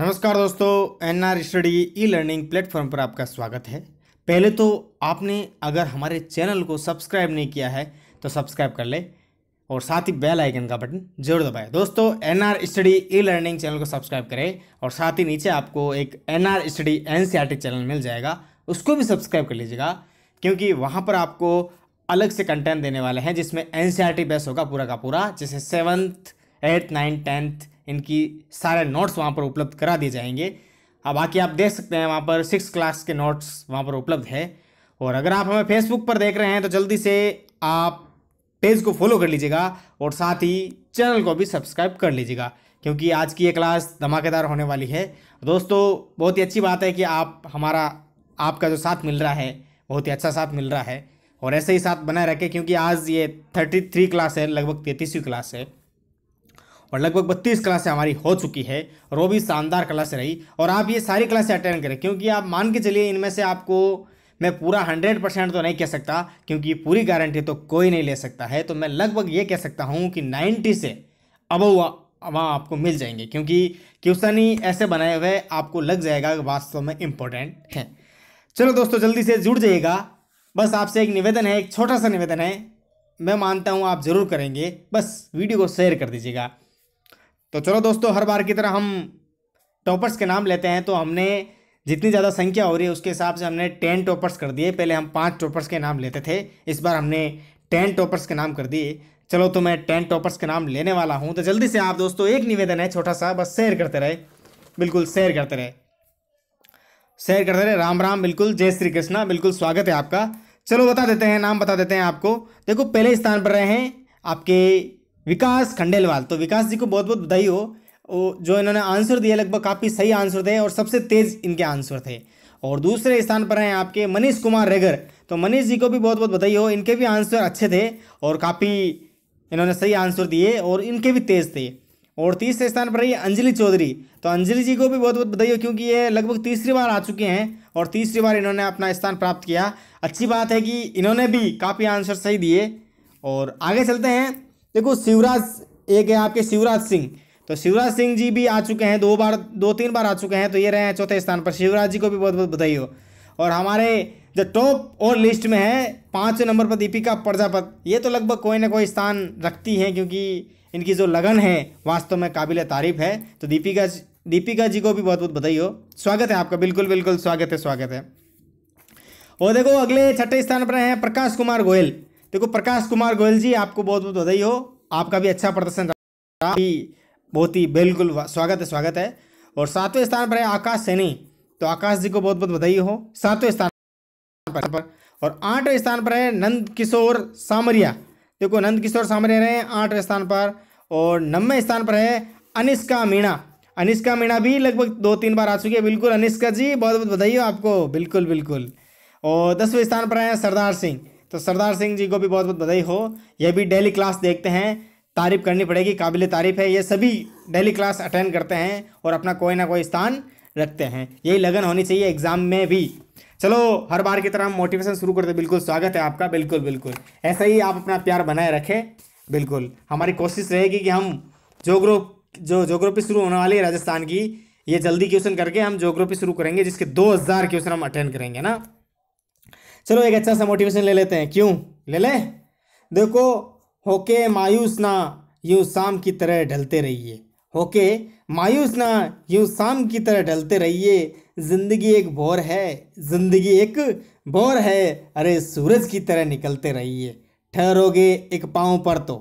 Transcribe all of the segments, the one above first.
नमस्कार दोस्तों N R study e learning platform पर आपका स्वागत है पहले तो आपने अगर हमारे चैनल को सब्सक्राइब नहीं किया है तो सब्सक्राइब कर ले और साथ ही बेल आइकन का बटन जरूर दबाएं दोस्तों N R study e learning channel को सब्सक्राइब करें और साथ ही नीचे आपको एक N R study N C R T channel मिल जाएगा उसको भी सब्सक्राइब कर लीजिएगा क्योंकि वहाँ पर आपको अलग से कंटेंट देने वाले हैं जिसमें N C R T base होगा पूरा का पूरा जैसे सेवन्थ एट्थ नाइन्थ टेंथ इनकी सारे नोट्स वहाँ पर उपलब्ध करा दिए जाएंगे अब बाकी आप देख सकते हैं वहाँ पर सिक्स क्लास के नोट्स वहाँ पर उपलब्ध है और अगर आप हमें फेसबुक पर देख रहे हैं तो जल्दी से आप पेज को फॉलो कर लीजिएगा और साथ ही चैनल को भी सब्सक्राइब कर लीजिएगा क्योंकि आज की ये क्लास धमाकेदार होने वाली है दोस्तों बहुत ही अच्छी बात है कि आप हमारा आपका जो साथ मिल रहा है बहुत ही अच्छा साथ मिल रहा है और ऐसे ही साथ बनाए रखें क्योंकि आज ये थर्टी थ्री क्लास है लगभग तैंतीसवीं क्लास है और लगभग बत्तीस क्लासें हमारी हो चुकी है और वो भी शानदार क्लास रही और आप ये सारी क्लासें अटेंड करें क्योंकि आप मान के चलिए इनमें से आपको मैं पूरा हंड्रेड परसेंट तो नहीं कह सकता क्योंकि पूरी गारंटी तो कोई नहीं ले सकता है तो मैं लगभग ये कह सकता हूँ कि नाइन्टी से अब वहाँ आपको मिल जाएंगे क्योंकि क्वेश्चन ही ऐसे बनाए हुए आपको लग जाएगा कि वास्तव में इम्पोर्टेंट है चलो दोस्तों जल्दी से जुड़ जाइएगा बस आपसे एक निवेदन है एक छोटा सा निवेदन है मैं मानता हूँ आप ज़रूर करेंगे बस वीडियो को शेयर कर दीजिएगा तो चलो दोस्तों हर बार की तरह हम टॉपर्स के नाम लेते हैं तो हमने जितनी ज़्यादा संख्या हो रही है उसके हिसाब से हमने टेन टॉपर्स कर दिए पहले हम पाँच टॉपर्स के नाम लेते थे इस बार हमने टेन टॉपर्स के नाम कर दिए चलो तो मैं टेन टॉपर्स के नाम लेने वाला हूँ तो जल्दी से आप दोस्तों एक निवेदन है छोटा सा बस शेयर करते रहे बिल्कुल शेयर करते रहे शेयर करते रहे राम राम बिल्कुल जय श्री कृष्णा बिल्कुल स्वागत है आपका चलो बता देते हैं नाम बता देते हैं आपको देखो पहले स्थान पर रहे हैं आपके विकास खंडेलवाल तो विकास जी को बहुत बहुत बधाई हो वो जो इन्होंने आंसर दिए लगभग काफ़ी सही आंसर थे और सबसे तेज़ इनके आंसर थे और दूसरे स्थान पर हैं आपके मनीष कुमार रेगर तो मनीष जी को भी बहुत बहुत बधाई हो इनके भी आंसर अच्छे थे और काफ़ी इन्होंने सही आंसर दिए और इनके भी तेज़ थे और तीसरे स्थान पर रही अंजलि चौधरी तो अंजलि जी को भी बहुत बहुत बधाई हो क्योंकि ये लगभग तीसरी बार आ चुके हैं और तीसरी बार इन्होंने अपना स्थान प्राप्त किया अच्छी बात है कि इन्होंने भी काफ़ी आंसर सही दिए और आगे चलते हैं देखो शिवराज एक है आपके शिवराज सिंह तो शिवराज सिंह जी भी आ चुके हैं दो बार दो तीन बार आ चुके हैं तो ये रहे हैं चौथे स्थान पर शिवराज जी को भी बहुत बहुत बधाई हो और हमारे जो टॉप और लिस्ट में है पाँच नंबर पर दीपिका प्रजापत ये तो लगभग कोई ना कोई स्थान रखती हैं क्योंकि इनकी जो लगन है वास्तव में काबिल तारीफ़ है तो दीपिका दीपिका जी को भी बहुत बहुत बधाई हो स्वागत है आपका बिल्कुल बिल्कुल स्वागत है स्वागत है और देखो अगले छठे स्थान पर हैं प्रकाश कुमार गोयल देखो प्रकाश कुमार गोयल जी आपको बहुत बहुत बधाई हो आपका भी अच्छा प्रदर्शन रहा बहुत ही बिल्कुल स्वागत है स्वागत है और सातवें स्थान पर है आकाश सैनी तो आकाश जी को बहुत बहुत बधाई हो सातवें स्थान पर और आठवें स्थान पर है नंद किशोर सामरिया देखो नंद किशोर सामरिया रहे आठवें स्थान पर और नवे स्थान पर है अनिष्का मीणा अनिष्का मीणा भी लगभग दो तीन बार आ चुकी है बिल्कुल अनिष्का जी बहुत बहुत बधाई हो आपको बिल्कुल बिल्कुल और दसवें स्थान पर हैं सरदार सिंह तो सरदार सिंह जी को भी बहुत बहुत बधाई हो यह भी डेली क्लास देखते हैं तारीफ करनी पड़ेगी काबिल तारीफ़ है ये सभी डेली क्लास अटेंड करते हैं और अपना कोई ना कोई स्थान रखते हैं यही लगन होनी चाहिए एग्ज़ाम में भी चलो हर बार की तरह हम मोटिवेशन शुरू करते बिल्कुल स्वागत है आपका बिल्कुल बिल्कुल ऐसा ही आप अपना प्यार बनाए रखें बिल्कुल हमारी कोशिश रहेगी कि हम जोग्रोप जो जोग्रोपी शुरू होने वाली है राजस्थान की ये जल्दी क्वेश्चन करके हम जोग्रोपी शुरू करेंगे जिसके हज़ार क्वेश्चन हम अटेंड करेंगे ना चलो एक अच्छा सा मोटिवेशन ले लेते हैं क्यों ले लें देखो होके मायूस ना यूँ शाम की तरह ढलते रहिए होके मायूस ना यूँ शाम की तरह ढलते रहिए ज़िंदगी एक बोर है ज़िंदगी एक बोर है अरे सूरज की तरह निकलते रहिए ठहरोगे एक पाँव पर तो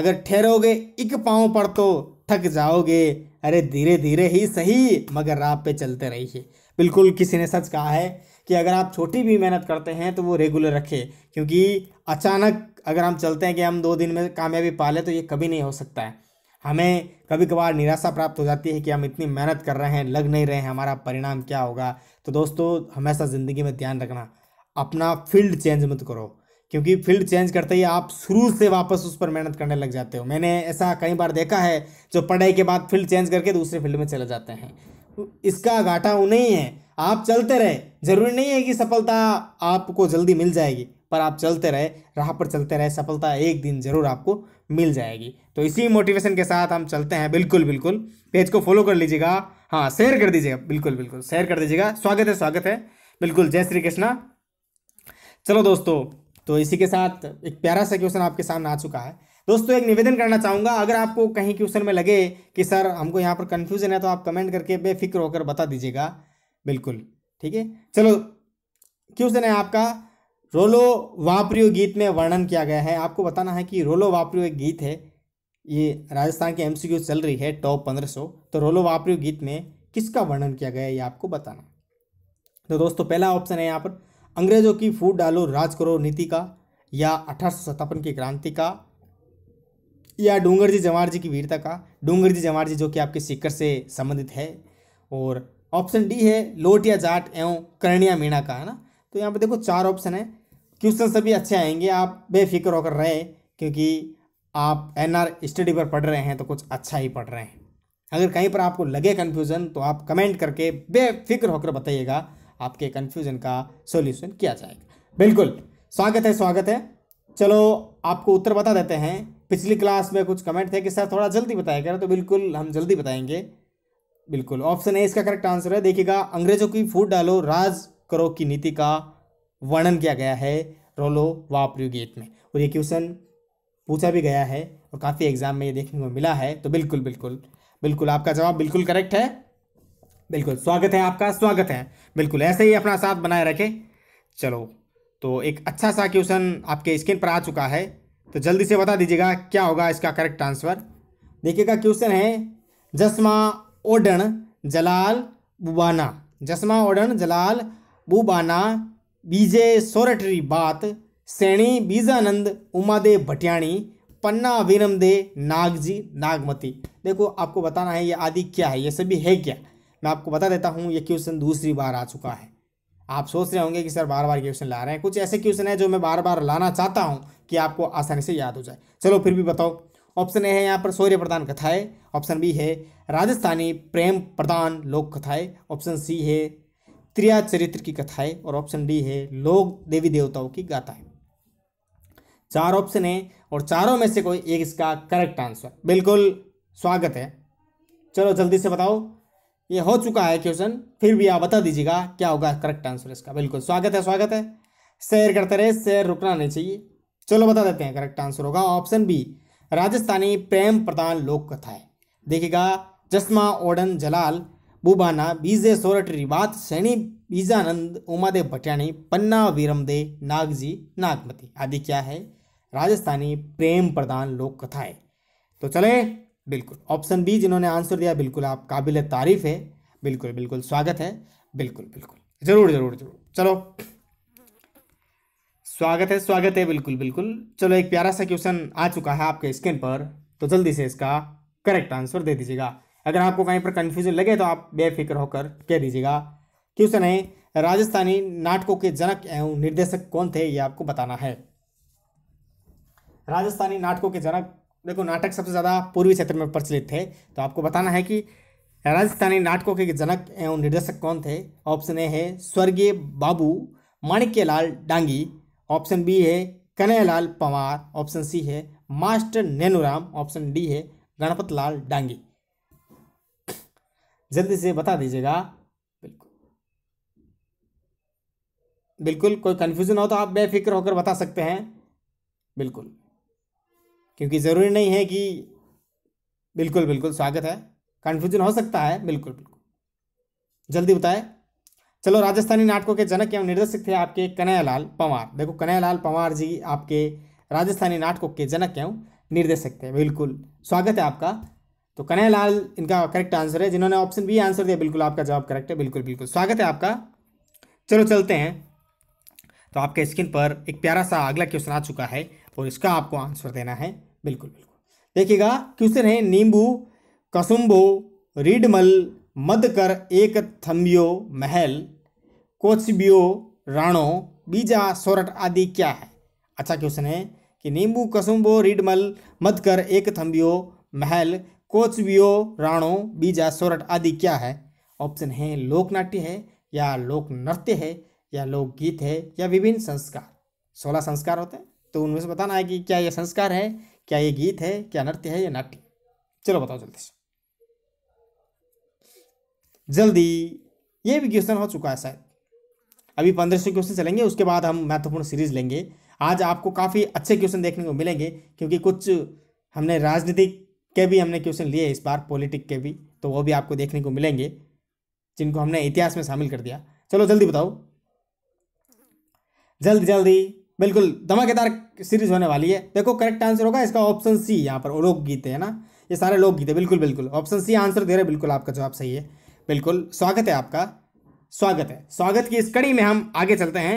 अगर ठहरोगे एक पाँव पर तो थक जाओगे अरे धीरे धीरे ही सही मगर राह पे चलते रहिए बिल्कुल किसी ने सच कहा है कि अगर आप छोटी भी मेहनत करते हैं तो वो रेगुलर रखें क्योंकि अचानक अगर हम चलते हैं कि हम दो दिन में कामयाबी पा लें तो ये कभी नहीं हो सकता है हमें कभी कभार निराशा प्राप्त हो जाती है कि हम इतनी मेहनत कर रहे हैं लग नहीं रहे हैं हमारा परिणाम क्या होगा तो दोस्तों हमेशा ज़िंदगी में ध्यान रखना अपना फील्ड चेंज मत करो क्योंकि फील्ड चेंज करते ही आप शुरू से वापस उस पर मेहनत करने लग जाते हो मैंने ऐसा कई बार देखा है जो पढ़ाई के बाद फील्ड चेंज करके दूसरे फील्ड में चले जाते हैं इसका घाटा उन्हें ही है आप चलते रहे जरूरी नहीं है कि सफलता आपको जल्दी मिल जाएगी पर आप चलते रहे राह पर चलते रहे सफलता एक दिन जरूर आपको मिल जाएगी तो इसी मोटिवेशन के साथ हम चलते हैं बिल्कुल बिल्कुल पेज को फॉलो कर लीजिएगा हाँ शेयर कर दीजिएगा बिल्कुल बिल्कुल शेयर कर दीजिएगा स्वागत है स्वागत है बिल्कुल जय श्री कृष्णा चलो दोस्तों तो इसी के साथ एक प्यारा सा क्वेश्चन आपके सामने आ चुका है दोस्तों एक निवेदन करना चाहूँगा अगर आपको कहीं क्वेश्चन में लगे कि सर हमको यहाँ पर कन्फ्यूज़न है तो आप कमेंट करके बेफिक्र होकर बता दीजिएगा बिल्कुल ठीक है चलो क्वेश्चन है आपका रोलो वापरियो गीत में वर्णन किया गया है आपको बताना है कि रोलो वापरियो एक गीत है ये राजस्थान के एमसीक्यू चल रही है टॉप पंद्रह सौ तो रोलो वापरियो गीत में किसका वर्णन किया गया है ये आपको बताना तो दोस्तों पहला ऑप्शन है यहाँ पर अंग्रेजों की फूट डालो राज करो नीति का या अठारह की क्रांति का या डूंगर जी जवाहर जी की वीरता का डूंगर जी जवाहर जी जो कि आपके सीकर से संबंधित है और ऑप्शन डी है लोट या जाट एवं करणिया मीणा का है ना तो यहाँ पर देखो चार ऑप्शन है क्वेश्चन सभी अच्छे आएंगे आप बेफिक्र होकर रहे क्योंकि आप एन आर स्टडी पर पढ़ रहे हैं तो कुछ अच्छा ही पढ़ रहे हैं अगर कहीं पर आपको लगे कन्फ्यूज़न तो आप कमेंट करके बेफिक्र होकर बताइएगा आपके कन्फ्यूज़न का सोल्यूशन किया जाएगा बिल्कुल स्वागत है स्वागत है चलो आपको उत्तर बता देते हैं पिछली क्लास में कुछ कमेंट थे कि सर थोड़ा जल्दी बताया करें तो बिल्कुल हम जल्दी बताएंगे बिल्कुल ऑप्शन ए इसका करेक्ट आंसर है देखिएगा अंग्रेजों की फूट डालो राज करो की नीति का वर्णन किया गया है रोलो वाप्रयुगेत में और ये क्वेश्चन पूछा भी गया है और काफ़ी एग्जाम में ये देखने को मिला है तो बिल्कुल बिल्कुल बिल्कुल आपका जवाब बिल्कुल करेक्ट है बिल्कुल स्वागत है आपका स्वागत है बिल्कुल ऐसे ही अपना साथ बनाए रखें चलो तो एक अच्छा सा क्वेश्चन आपके स्क्रीन पर आ चुका है तो जल्दी से बता दीजिएगा क्या होगा इसका करेक्ट आंसर देखिएगा क्वेश्चन है जस्मा ओडन जलाल बुबाना जस्मा ओडन जलाल बुबाना बीजे सोरेटरी बात सैणी बीजानंद उमादे भटियाणी पन्ना विनमदे नागजी नागमती देखो आपको बताना है ये आदि क्या है ये सभी है क्या मैं आपको बता देता हूँ ये क्वेश्चन दूसरी बार आ चुका है आप सोच रहे होंगे कि सर बार बार क्वेश्चन ला रहे हैं कुछ ऐसे क्वेश्चन है जो मैं बार बार लाना चाहता हूँ कि आपको आसानी से याद हो जाए चलो फिर भी बताओ ऑप्शन ए है यहाँ पर सौर्य प्रधान कथाएं ऑप्शन बी है राजस्थानी प्रेम प्रधान लोक कथाएं ऑप्शन सी है त्रिया चरित्र की कथाएं और ऑप्शन डी है लोक देवी देवताओं की गाथाएं चार ऑप्शन है और चारों में से कोई एक इसका करेक्ट आंसर बिल्कुल स्वागत है चलो जल्दी से बताओ ये हो चुका है क्वेश्चन फिर भी आप बता दीजिएगा क्या होगा करेक्ट आंसर इसका बिल्कुल स्वागत है स्वागत है शेयर करते रहे शेयर रुकना नहीं चाहिए चलो बता देते हैं करेक्ट आंसर होगा ऑप्शन बी राजस्थानी प्रेम प्रधान लोक कथाएं देखिएगा जस्मा ओडन जलाल बुबाना बीजे सोरठ रिवात सैनी बीजानंद उमादे भटियाणी पन्ना वीरमदे नागजी नागमती आदि क्या है राजस्थानी प्रेम प्रधान लोक कथाएं तो चले बिल्कुल ऑप्शन बी जिन्होंने आंसर दिया बिल्कुल आप काबिल तारीफ़ है बिल्कुल बिल्कुल स्वागत है बिल्कुल बिल्कुल ज़रूर ज़रूर ज़रूर चलो स्वागत है स्वागत है बिल्कुल बिल्कुल चलो एक प्यारा सा क्वेश्चन आ चुका है आपके स्क्रीन पर तो जल्दी से इसका करेक्ट आंसर दे दीजिएगा अगर आपको कहीं पर कन्फ्यूजन लगे तो आप बेफिक्र होकर कह दीजिएगा क्वेश्चन है राजस्थानी नाटकों के जनक एवं निर्देशक कौन थे ये आपको बताना है राजस्थानी नाटकों के जनक देखो नाटक सबसे ज़्यादा पूर्वी क्षेत्र में प्रचलित थे तो आपको बताना है कि राजस्थानी नाटकों के जनक एवं निर्देशक कौन थे ऑप्शन ए है स्वर्गीय बाबू माणिक्यलाल डांगी ऑप्शन बी है कन्हैयालाल पवार ऑप्शन सी है मास्टर नैनूराम ऑप्शन डी है गणपत लाल डांगी जल्दी से बता दीजिएगा बिल्कुल बिल्कुल कोई कन्फ्यूज़न हो तो आप बेफिक्र होकर बता सकते हैं बिल्कुल क्योंकि ज़रूरी नहीं है कि बिल्कुल बिल्कुल स्वागत है कन्फ्यूजन हो सकता है बिल्कुल बिल्कुल जल्दी बताएं चलो राजस्थानी नाटकों के जनक एवं निर्देशक थे आपके कन्हैयालाल पंवार देखो कन्हैयालाल पंवार जी आपके राजस्थानी नाटकों के जनक एवं निर्देशक थे बिल्कुल स्वागत है आपका तो कन्हैयालाल इनका करेक्ट आंसर है जिन्होंने ऑप्शन बी आंसर दिया बिल्कुल आपका जवाब करेक्ट है बिल्कुल बिल्कुल स्वागत है आपका चलो चलते हैं तो आपके स्क्रीन पर एक प्यारा सा अगला क्वेश्चन आ चुका है और इसका आपको आंसर देना है बिल्कुल बिल्कुल देखिएगा क्वेश्चन है नींबू कसुम्बो रीडमल कर एक थम्बियो महल कोचबियो राणो बीजा सोरठ आदि क्या है अच्छा क्वेश्चन है कि नींबू कसुम्बो रीडमल कर एक थम्बियो महल कोचबियो राणो बीजा सोरठ आदि क्या है ऑप्शन है लोकनाट्य है या लोक नृत्य है या लोकगीत है या विभिन्न संस्कार सोलह संस्कार होते हैं तो उनमें से बताना है कि क्या यह संस्कार है क्या ये गीत है क्या नृत्य है या नाट्य चलो बताओ जल्दी से जल्दी ये भी क्वेश्चन हो चुका है शायद अभी पंद्रह सौ क्वेश्चन चलेंगे उसके बाद हम महत्वपूर्ण सीरीज लेंगे आज आपको काफ़ी अच्छे क्वेश्चन देखने को मिलेंगे क्योंकि कुछ हमने राजनीतिक के भी हमने क्वेश्चन लिए इस बार पॉलिटिक के भी तो वो भी आपको देखने को मिलेंगे जिनको हमने इतिहास में शामिल कर दिया चलो जल्दी बताओ जल्दी जल्दी बिल्कुल धमाकेदार सीरीज होने वाली है देखो करेक्ट आंसर होगा इसका ऑप्शन सी यहाँ पर लोकगीत है ना ये सारे लोकगीत है बिल्कुल बिल्कुल ऑप्शन सी आंसर दे रहे बिल्कुल आपका जवाब सही है बिल्कुल स्वागत है आपका स्वागत है स्वागत की इस कड़ी में हम आगे चलते हैं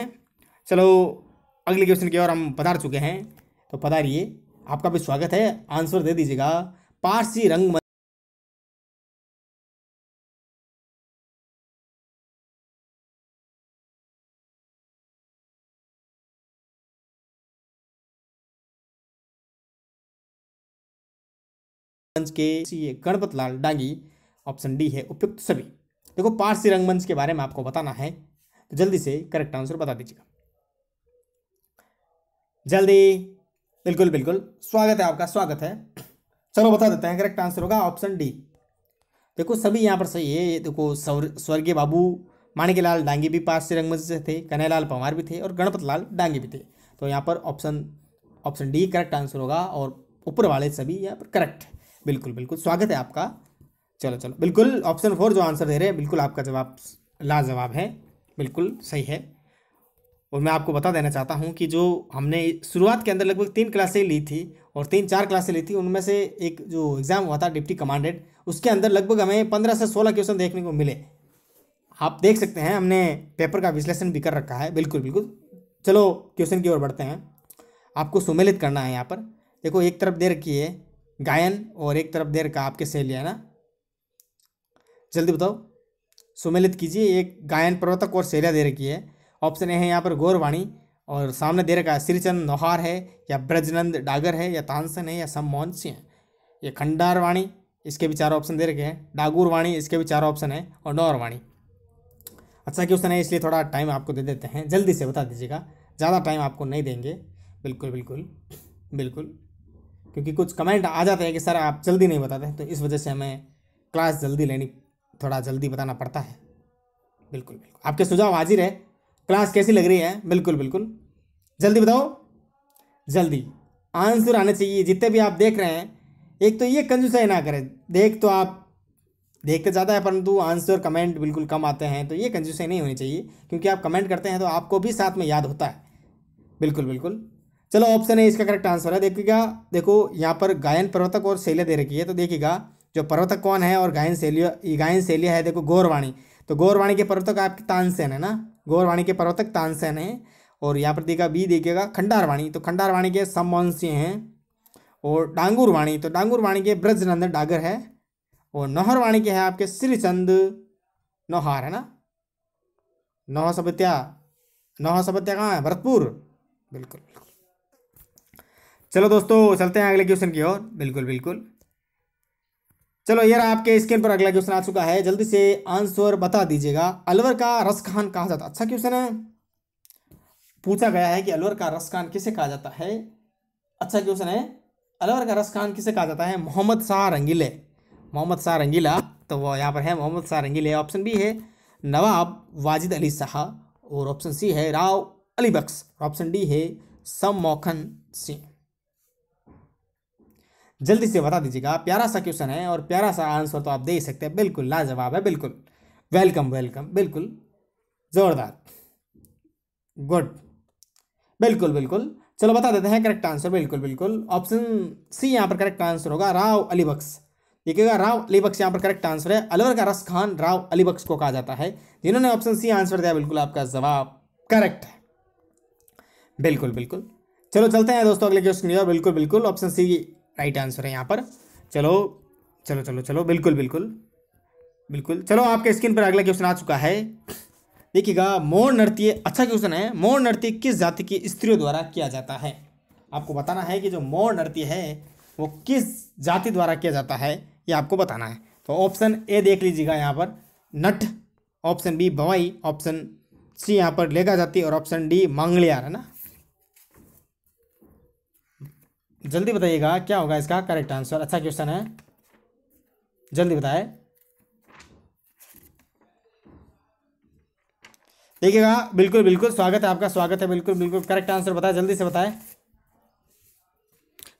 चलो अगले क्वेश्चन की ओर हम पधार चुके हैं तो पधारिए आपका भी स्वागत है आंसर दे दीजिएगा पारसी रंग के गणपत लाल डांगी ऑप्शन डी है उपयुक्त सभी देखो पारसी रंगमंच के बारे में आपको बताना है तो जल्दी से करेक्ट आंसर बता दीजिएगा जल्दी बिल्कुल बिल्कुल स्वागत है आपका स्वागत है चलो बता देते हैं करेक्ट आंसर होगा ऑप्शन डी देखो सभी यहाँ पर सही है देखो स्वर्गीय बाबू माणिकलाल डांगी भी पारसी रंगमंच से थे कन्हैलाल पंवार भी थे और गणपत लाल डांगी भी थे तो यहाँ पर option option D correct answer होगा और ऊपर वाले सभी यहाँ पर करेक्ट बिल्कुल बिल्कुल स्वागत है आपका चलो चलो बिल्कुल ऑप्शन फोर जो आंसर दे रहे हैं बिल्कुल आपका जवाब लाजवाब है बिल्कुल सही है और मैं आपको बता देना चाहता हूँ कि जो हमने शुरुआत के अंदर लगभग तीन क्लासें ली थी और तीन चार क्लासें ली थी उनमें से एक जो एग्ज़ाम हुआ था डिप्टी कमांडेंट उसके अंदर लगभग हमें पंद्रह से सोलह क्वेश्चन देखने को मिले आप देख सकते हैं हमने पेपर का विश्लेषण भी कर रखा है बिल्कुल बिल्कुल चलो क्वेश्चन की ओर बढ़ते हैं आपको सुमेलित करना है यहाँ पर देखो एक तरफ दे रखी है गायन और एक तरफ दे रखा आपके ना जल्दी बताओ सुमेलित कीजिए एक गायन प्रवर्तक और शैलिया दे रखी है ऑप्शन ए है यहाँ पर गौरवाणी और सामने दे रखा है श्रीचंद नोहार है या ब्रजनंद डागर है या तानसन है या सम्मोहन सिंह है ये खंडार वाणी इसके भी चार ऑप्शन दे रखे हैं डागूर वाणी इसके भी चार ऑप्शन है और नौर वाणी अच्छा क्वेश्चन है इसलिए थोड़ा टाइम आपको दे देते हैं जल्दी से बता दीजिएगा ज़्यादा टाइम आपको नहीं देंगे बिल्कुल बिल्कुल बिल्कुल क्योंकि कुछ कमेंट आ जाते हैं कि सर आप जल्दी नहीं बताते तो इस वजह से हमें क्लास जल्दी लेनी थोड़ा जल्दी बताना पड़ता है बिल्कुल बिल्कुल आपके सुझाव हाजिर है क्लास कैसी लग रही है बिल्कुल बिल्कुल जल्दी बताओ जल्दी आंसर आना चाहिए जितने भी आप देख रहे हैं एक तो ये है ना करें देख तो आप देखते ज़्यादा है परंतु आंसर कमेंट बिल्कुल कम आते हैं तो ये कंजूसाई नहीं होनी चाहिए क्योंकि आप कमेंट करते हैं तो आपको भी साथ में याद होता है बिल्कुल बिल्कुल चलो ऑप्शन है इसका करेक्ट आंसर है देखिएगा देखो यहाँ पर गायन प्रवर्तक और शैलिया दे रखी है तो देखिएगा जो पर्वतक कौन है और गायन शैलिया गायन शैलिया है देखो गौरवाणी तो गौरवाणी के पर्वतक आपके तानसेन है ना गौरवाणी के पर्वतक तानसेन है और यहाँ पर देखा बी देखिएगा खंडारवाणी तो खंडारवाणी के सम्मी हैं और डांगुरवाणी तो डांगुरवाणी के ब्रजनंदन डागर है और नौहरवाणी के हैं आपके श्रीचंद नौहार है ना नौह सभत्या नौह सभत्या कहाँ है भरतपुर बिल्कुल चलो दोस्तों चलते हैं अगले क्वेश्चन की ओर बिल्कुल बिल्कुल चलो यार आपके स्क्रीन पर अगला क्वेश्चन आ चुका है जल्दी से आंसर बता दीजिएगा अलवर का रस खान कहा जाता अच्छा क्वेश्चन है पूछा गया है कि अलवर का रस खान किसे कहा जाता है अच्छा क्वेश्चन है अलवर का रस खान किसे कहा जाता है मोहम्मद शाह रंगीले मोहम्मद शाह रंगीला तो वो यहाँ पर है मोहम्मद शाह रंगीले ऑप्शन बी है नवाब वाजिद अली शाह और ऑप्शन सी है राव अली बख्श ऑप्शन डी है सम मोखन सिंह जल्दी से बता दीजिएगा प्यारा सा क्वेश्चन है और प्यारा सा आंसर तो आप दे ही सकते हैं बिल्कुल लाजवाब है बिल्कुल वेलकम वेलकम बिल्कुल जोरदार गुड बिल्कुल बिल्कुल चलो बता देते हैं करेक्ट आंसर बिल्कुल बिल्कुल ऑप्शन सी यहाँ पर करेक्ट आंसर होगा राव अली बख्श देखिएगा राव अली बख्श यहाँ पर करेक्ट आंसर है अलवर का रस खान राव अली बख्श को कहा जाता है जिन्होंने ऑप्शन सी आंसर दिया बिल्कुल आपका जवाब करेक्ट है बिल्कुल बिल्कुल चलो चलते हैं दोस्तों अगले क्वेश्चन बिल्कुल बिल्कुल ऑप्शन सी राइट आंसर है यहाँ पर चलो चलो चलो चलो बिल्कुल बिल्कुल बिल्कुल चलो आपके स्क्रीन पर अगला क्वेश्चन आ चुका है देखिएगा मोर नृत्य अच्छा क्वेश्चन है मोर नृत्य किस जाति की स्त्रियों द्वारा किया जाता है आपको बताना है कि जो मोर नृत्य है वो किस जाति द्वारा किया जाता है ये आपको बताना है तो ऑप्शन ए देख लीजिएगा यहाँ पर Nat option B Bhavai option C यहाँ पर लेगा जाती और ऑप्शन डी मांगलियार है ना जल्दी बताइएगा क्या होगा इसका करेक्ट आंसर अच्छा क्वेश्चन है जल्दी बताए देखिएगा बिल्कुल बिल्कुल स्वागत है आपका स्वागत है बिल्कुल बिल्कुल करेक्ट आंसर बताए जल्दी से बताए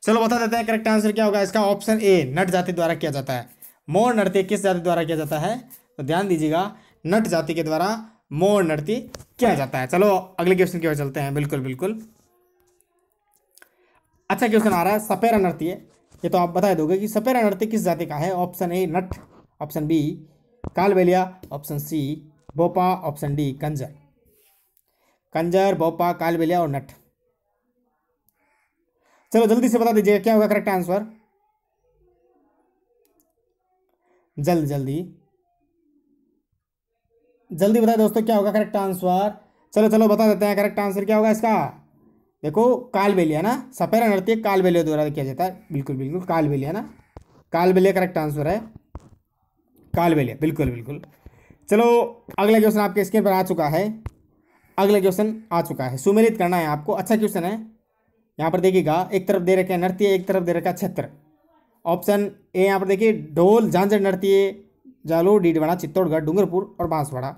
चलो बता देते हैं करेक्ट आंसर क्या होगा इसका ऑप्शन ए नट जाति द्वारा किया जाता है मोर नृत्य किस जाति द्वारा किया जाता है तो ध्यान दीजिएगा नट जाति के द्वारा मोर नृत्य किया जाता है चलो अगले क्वेश्चन की ओर चलते हैं बिल्कुल बिल्कुल अच्छा क्वेश्चन आ रहा है सपेरा नृत्य ये तो आप बता दोगे कि सपेरा नृत्य किस जाति का है option A Nat option B Kalbelia option C Bopa option D Kanjar Kanjar Bopa Kalbelia और नट चलो जल्दी से बता दीजिए क्या होगा करेक्ट आंसर जल्द जल्दी जल्दी बताए दोस्तों क्या होगा करेक्ट आंसर चलो चलो बता देते हैं करेक्ट आंसर क्या होगा इसका देखो काल है ना सपेरा नृत्य काल बेलिया द्वारा किया जाता है बिल्कुल बिल्कुल काल है ना काल बेलिया करेक्ट आंसर है काल बेलिया बिल्कुल बिल्कुल चलो अगला क्वेश्चन आपके स्क्रीन पर आ चुका है अगला क्वेश्चन आ चुका है सुमेलित करना है आपको अच्छा क्वेश्चन है यहाँ पर देखिएगा एक तरफ दे रखे नृत्य एक तरफ दे रखा छत्र ऑप्शन ए यहाँ पर देखिए ढोल झांझर नृत्य जालोर डीडवाड़ा चित्तौड़गढ़ डूंगरपुर और बांसवाड़ा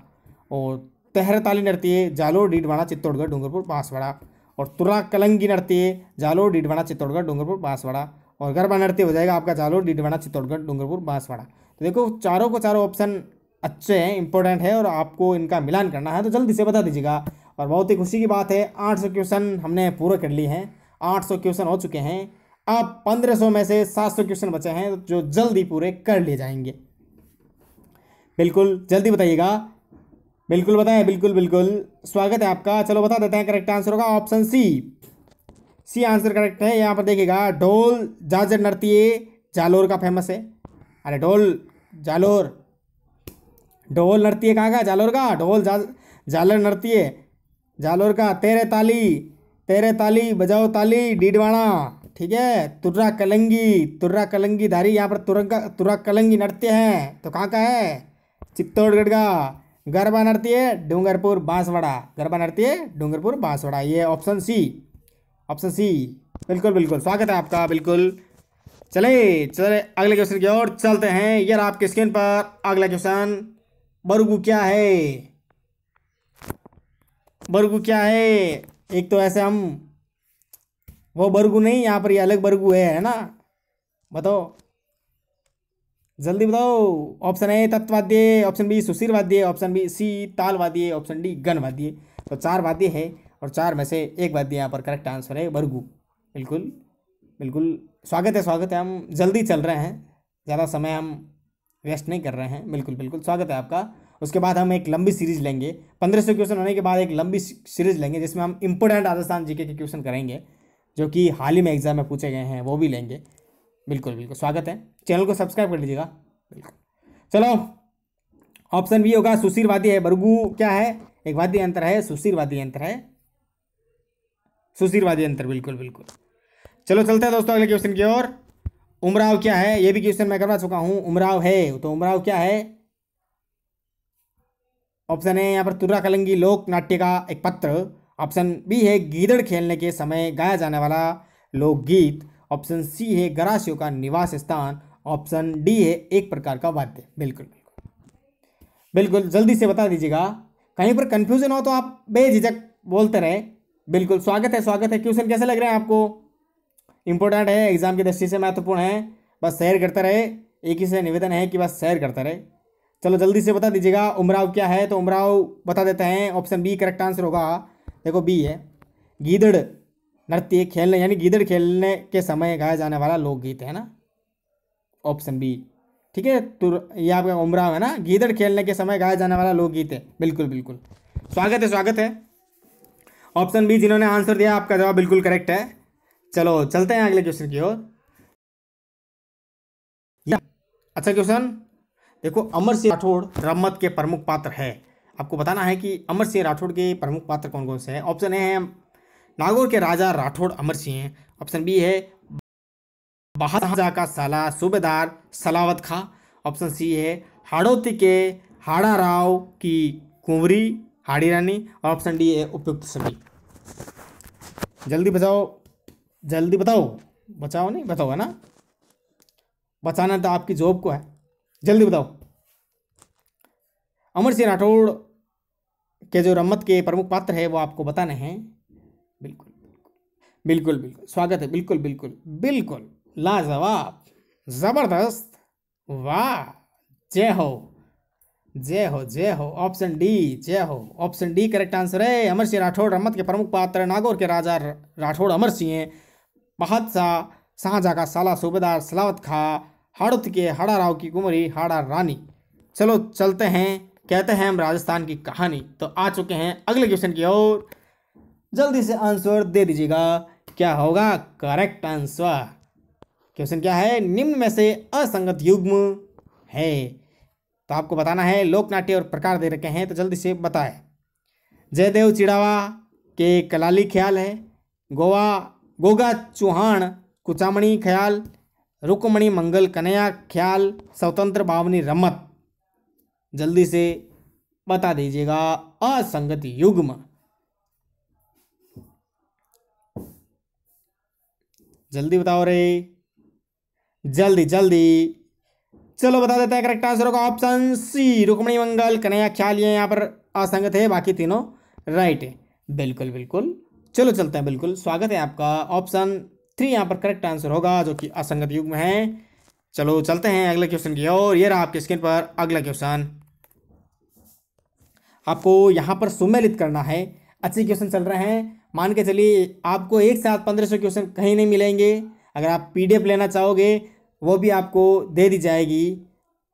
और तहरताली नृत्य जालोर डीडवाड़ा चित्तौड़गढ़ डूंगरपुर बांसवाड़ा और तुरा कलंगी है जालोर डिडवाड़ा चित्तौड़गढ़ डूंगरपुर बांसवाड़ा और गरबा नृत्य हो जाएगा आपका जालोर डिडवाड़ा चित्तौड़गढ़ डूंगरपुर बांसवाड़ा तो देखो चारों को चारों ऑप्शन अच्छे हैं इंपॉर्टेंट है और आपको इनका मिलान करना है तो जल्दी से बता दीजिएगा और बहुत ही खुशी की बात है आठ क्वेश्चन हमने पूरा कर लिए हैं आठ क्वेश्चन हो चुके हैं अब पंद्रह में से सात क्वेश्चन बचे हैं जो जल्दी पूरे कर लिए जाएंगे बिल्कुल जल्दी बताइएगा बिल्कुल बताएं बिल्कुल बिल्कुल स्वागत है आपका चलो बता देते हैं करेक्ट आंसर होगा option C C answer correct है यहाँ पर देखिएगा ढोल जाजर नृत्य जालोर का फेमस है अरे ढोल जालोर ढोल नृत्य कहाँ का जालोर का ढोल जा जालर नृत्य जालोर का तेरे ताली तेरे ताली बजाओ ताली डीडवाणा ठीक है तुर्रा कलंगी तुर्रा कलंगी धारी यहाँ पर तुरंगा तुर्रा कलंगी नृत्य है तो कहाँ का है चित्तौड़गढ़ का गरबा नृत्य डूंगरपुर बांसवाड़ा गरबा नृत्य डूंगरपुर बांसवाड़ा ये ऑप्शन सी ऑप्शन सी बिल्कुल बिल्कुल स्वागत है आपका बिल्कुल चले चले अगले क्वेश्चन की ओर चलते हैं यार आपके स्क्रीन पर अगला क्वेश्चन बरुगु क्या है बरुगु क्या है एक तो ऐसे हम वो बरगू नहीं यहाँ पर ये अलग बरगू है है ना बताओ जल्दी बताओ ऑप्शन ए तत्ववाद्य ऑप्शन बी वाद्य ऑप्शन बी सी वाद्य ऑप्शन डी वाद्य तो चार वाद्य है और चार में से एक वाद्य यहाँ पर करेक्ट आंसर है वर्गू बिल्कुल बिल्कुल स्वागत है स्वागत है हम जल्दी चल रहे हैं ज़्यादा समय हम वेस्ट नहीं कर रहे हैं बिल्कुल बिल्कुल स्वागत है आपका उसके बाद हम एक लंबी सीरीज लेंगे पंद्रह सौ क्वेश्चन होने के बाद एक लंबी सीरीज लेंगे जिसमें हम इंपोर्टेंट राजस्थान जीके के क्वेश्चन करेंगे जो कि हाल ही में एग्जाम में पूछे गए हैं वो भी लेंगे बिल्कुल बिल्कुल स्वागत है चैनल को सब्सक्राइब कर लीजिएगा बिल्कुल चलो ऑप्शन बी होगा सुशीरवादी है बरगू क्या है एक वाद्य यंत्र है सुशीरवादी यंत्र है सुशीरवादी यंत्र बिल्कुल बिल्कुल चलो चलते हैं दोस्तों अगले क्वेश्चन की ओर उमराव क्या है ये भी क्वेश्चन मैं करवा चुका हूँ उमराव है तो उमराव क्या है ऑप्शन है यहाँ पर तुर्रा कलंगी लोक नाट्य का एक पत्र ऑप्शन बी है गीदड़ खेलने के समय गाया जाने वाला लोकगीत ऑप्शन सी है गराशियों का निवास स्थान ऑप्शन डी है एक प्रकार का वाद्य बिल्कुल बिल्कुल बिल्कुल जल्दी से बता दीजिएगा कहीं पर कंफ्यूजन हो तो आप बेझिझक बोलते रहे बिल्कुल स्वागत है स्वागत है क्वेश्चन कैसे लग रहे हैं आपको इंपॉर्टेंट है एग्जाम की दृष्टि से महत्वपूर्ण है बस शेयर करते रहे एक ही से निवेदन है कि बस शेयर करते रहे चलो जल्दी से बता दीजिएगा उमराव क्या है तो उमराव बता देते हैं ऑप्शन बी करेक्ट आंसर होगा देखो बी है गीदड़ नृत्य खेलने यानी गीदड़ खेलने के समय गाया जाने वाला लोकगीत है ना ऑप्शन बी ठीक है तो ये आपका उमराव है ना गीदड़ खेलने के समय गाया जाने वाला लोकगीत है बिल्कुल बिल्कुल स्वागत है स्वागत है ऑप्शन बी जिन्होंने आंसर दिया आपका जवाब बिल्कुल करेक्ट है चलो चलते हैं अगले क्वेश्चन की ओर अच्छा क्वेश्चन देखो अमर सिंह राठौड़ रम्मत के प्रमुख पात्र है आपको बताना है कि अमर सिंह राठौड़ के प्रमुख पात्र कौन कौन से हैं ऑप्शन ए है नागौर के राजा राठौड़ अमर सिंह ऑप्शन बी है बहादा का साला सूबेदार सलावत खा ऑप्शन सी है हाड़ौती के हाड़ा राव की कुंवरी हाड़ी रानी और ऑप्शन डी है उपयुक्त सभी जल्दी बचाओ जल्दी बताओ बचाओ नहीं बताओ है ना बचाना तो आपकी जॉब को है जल्दी बताओ अमर सिंह राठौड़ के जो रम्मत के प्रमुख पात्र है वो आपको बताने हैं बिल्कुल बिल्कुल बिल्कुल बिल्कुल स्वागत है बिल्कुल बिल्कुल बिल्कुल लाजवाब जबरदस्त वाह जय हो जय हो जय हो ऑप्शन डी जय हो ऑप्शन डी करेक्ट आंसर है अमर सिंह राठौड़ रमत के प्रमुख पात्र नागौर के राजा राठौड़ अमर सिंह बहत शाहजहा का साला सूबेदार सलावत खा हड़ुत के हड़ा राव की कुमरी हाड़ा रानी चलो चलते हैं कहते हैं हम राजस्थान की कहानी तो आ चुके हैं अगले क्वेश्चन की ओर जल्दी से आंसर दे दीजिएगा क्या होगा करेक्ट आंसर क्वेश्चन क्या है निम्न में से असंगत युग्म है तो आपको बताना है लोकनाट्य और प्रकार दे रखे हैं तो जल्दी से बताएं जयदेव चिड़ावा के कलाली ख्याल है गोवा गोगा चौहान कुचामणी ख्याल रुकमणि मंगल कन्या ख्याल स्वतंत्र भावनी रमत जल्दी से बता दीजिएगा असंगत युग्म जल्दी बताओ रे जल्दी जल्दी चलो बता देते हैं करेक्ट आंसर होगा ऑप्शन सी रुक्मणी मंगल कन्हैया ख्याल ये यहाँ पर असंगत है बाकी तीनों राइट है बिल्कुल बिल्कुल चलो चलते हैं बिल्कुल स्वागत है आपका ऑप्शन थ्री यहाँ पर करेक्ट आंसर होगा जो कि असंगत युग में है चलो चलते हैं अगले क्वेश्चन की ओर ये रहा आपके स्क्रीन पर अगला क्वेश्चन आपको यहाँ पर सुमेलित करना है अच्छे क्वेश्चन चल रहे हैं मान के चलिए आपको एक साथ पंद्रह सौ क्वेश्चन कहीं नहीं मिलेंगे अगर आप पीडीएफ लेना चाहोगे वो भी आपको दे दी जाएगी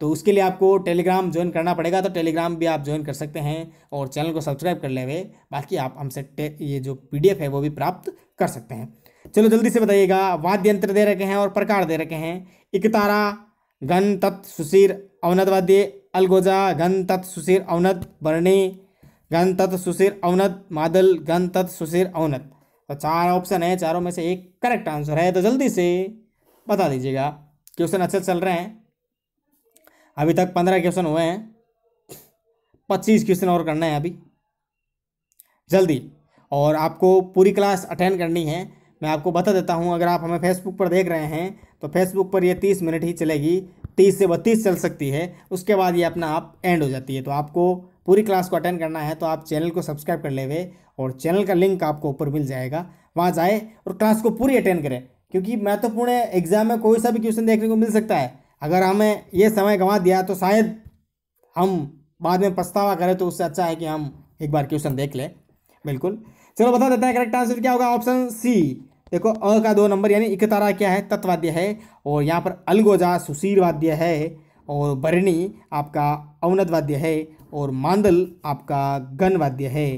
तो उसके लिए आपको टेलीग्राम ज्वाइन करना पड़ेगा तो टेलीग्राम भी आप ज्वाइन कर सकते हैं और चैनल को सब्सक्राइब कर ले हुए बाकी आप हमसे ये जो पी है वो भी प्राप्त कर सकते हैं चलो जल्दी से बताइएगा वाद्य यंत्र दे रखे हैं और प्रकार दे रखे हैं इकतारा घन तत् सुशीर अवनत वाद्य अलगोजा गन तत् सुशीर अवनत बरणी गन तत्व सुशीर अवनत मादल गन तत्व सुशीर अवनत तो चार ऑप्शन है चारों में से एक करेक्ट आंसर है तो जल्दी से बता दीजिएगा क्वेश्चन अच्छे चल रहे हैं अभी तक पंद्रह क्वेश्चन हुए हैं पच्चीस क्वेश्चन और करना है अभी जल्दी और आपको पूरी क्लास अटेंड करनी है मैं आपको बता देता हूँ अगर आप हमें फेसबुक पर देख रहे हैं तो फेसबुक पर ये तीस मिनट ही चलेगी तीस से बत्तीस चल सकती है उसके बाद ये अपना आप एंड हो जाती है तो आपको पूरी क्लास को अटेंड करना है तो आप चैनल को सब्सक्राइब कर ले और चैनल का लिंक आपको ऊपर मिल जाएगा वहाँ जाए और क्लास को पूरी अटेंड करें क्योंकि महत्वपूर्ण तो एग्जाम में कोई सा भी क्वेश्चन देखने को मिल सकता है अगर हमें ये समय गंवा दिया तो शायद हम बाद में पछतावा करें तो उससे अच्छा है कि हम एक बार क्वेश्चन देख लें बिल्कुल चलो बता देते हैं करेक्ट आंसर क्या होगा ऑप्शन सी देखो अ का दो नंबर यानी इकतारा क्या है तत्वाद्य है और यहाँ पर अलगोजा वाद्य है और बरनी आपका अवनद वाद्य है और मांदल आपका गण वाद्य है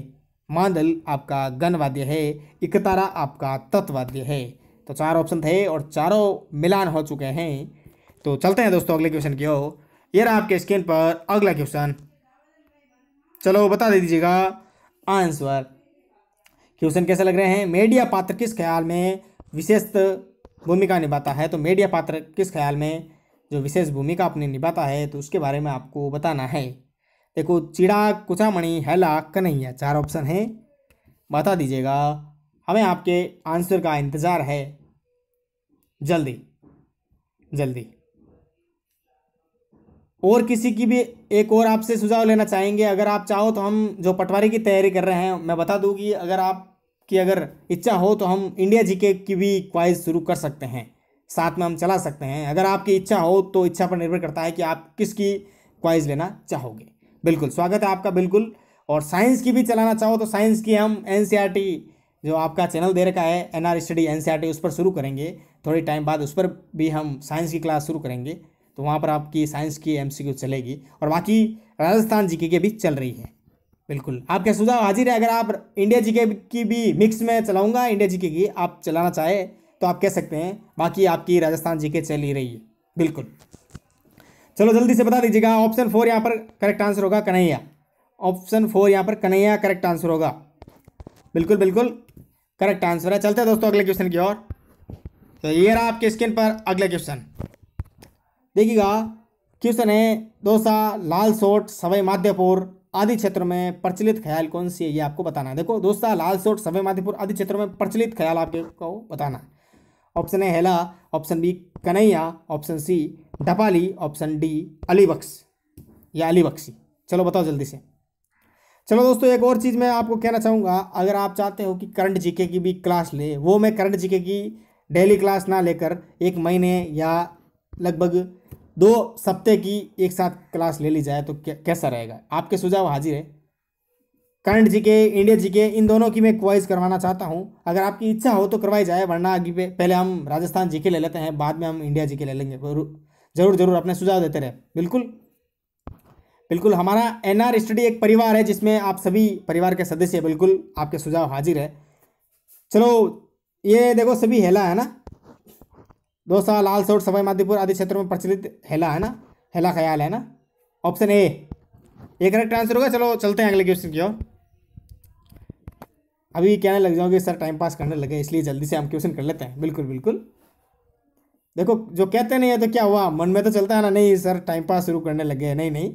मांदल आपका गण वाद्य है इकतारा आपका तत्वाद्य है तो चार ऑप्शन थे और चारों मिलान हो चुके हैं तो चलते हैं दोस्तों अगले क्वेश्चन की ओर ये रहा आपके स्क्रीन पर अगला क्वेश्चन चलो बता दे दीजिएगा आंसर क्वेश्चन कैसे लग रहे हैं मीडिया पात्र किस ख्याल में विशेष भूमिका निभाता है तो मीडिया पात्र किस ख्याल में जो विशेष भूमिका आपने निभाता है तो उसके बारे में आपको बताना है देखो चिड़ा कुचामणि हैला कन्हैया चार ऑप्शन है बता दीजिएगा हमें आपके आंसर का इंतज़ार है जल्दी जल्दी और किसी की भी एक और आपसे सुझाव लेना चाहेंगे अगर आप चाहो तो हम जो पटवारी की तैयारी कर रहे हैं मैं बता दूंगी अगर आप अगर इच्छा हो तो हम इंडिया जीके की भी क्वाइज शुरू कर सकते हैं साथ में हम चला सकते हैं अगर आपकी इच्छा हो तो इच्छा पर निर्भर करता है कि आप किसकी क्वाइज लेना चाहोगे बिल्कुल स्वागत है आपका बिल्कुल और साइंस की भी चलाना चाहो तो साइंस की हम एन e जो आपका चैनल दे रखा है एन आर स्टडी एन उस पर शुरू करेंगे थोड़ी टाइम बाद उस पर भी हम साइंस की क्लास शुरू करेंगे तो वहाँ पर आपकी साइंस की एम चलेगी और बाकी राजस्थान जी की भी चल रही है बिल्कुल आपके सुझाव हाजिर है अगर आप इंडिया जी की भी मिक्स में चलाऊँगा इंडिया जी की आप चलाना चाहें तो आप कह सकते हैं बाकी आपकी राजस्थान जी के चल ही रही है बिल्कुल चलो जल्दी से बता दीजिएगा ऑप्शन फोर यहाँ पर करेक्ट आंसर होगा कन्हैया ऑप्शन फोर यहाँ पर कन्हैया करेक्ट आंसर होगा बिल्कुल बिल्कुल करेक्ट आंसर है चलते हैं दोस्तों अगले क्वेश्चन की ओर तो ये रहा आपके स्क्रीन पर अगला क्वेश्चन देखिएगा क्वेश्चन है दोसा लाल सोट सवाई माध्यपुर आदि क्षेत्रों में प्रचलित ख्याल कौन सी है ये आपको बताना है देखो दोस्ता लाल सोट सवाई माध्यपुर आदि क्षेत्रों में प्रचलित ख्याल आपको बताना है option A Hela option B Kanhaiya option C Dapali option D Alibaksh या अलीबक्सी चलो बताओ जल्दी से चलो दोस्तों एक और चीज़ मैं आपको कहना चाहूँगा अगर आप चाहते हो कि करंट जीके की भी क्लास ले वो मैं करंट जीके की डेली क्लास ना लेकर एक महीने या लगभग दो सप्ते की एक साथ क्लास ले ली जाए तो कैसा रहेगा आपके सुझाव हाजिर है करंट जीके इंडिया जीके इन दोनों की मैं क्वाइज करवाना चाहता हूँ अगर आपकी इच्छा हो तो करवाई जाए वरना आगे पे पहले हम राजस्थान जीके ले लेते हैं बाद में हम इंडिया जीके ले लेंगे जरूर जरूर अपने सुझाव देते रहे बिल्कुल बिल्कुल हमारा एन आर स्टडी एक परिवार है जिसमें आप सभी परिवार के सदस्य बिल्कुल आपके सुझाव हाजिर है चलो ये देखो सभी हेला है ना दोसा लाल सौट सवाई माधीपुर आदि क्षेत्रों में प्रचलित हेला है ना हेला ख्याल है ना ऑप्शन ए ये करेक्ट आंसर होगा चलो चलते हैं अगले क्वेश्चन की ओर अभी कहने लग जाओगे सर टाइम पास करने लगे इसलिए जल्दी से हम क्वेश्चन कर लेते हैं बिल्कुल बिल्कुल देखो जो कहते नहीं है तो क्या हुआ मन में तो चलता है ना नहीं सर टाइम पास शुरू करने लगे नहीं नहीं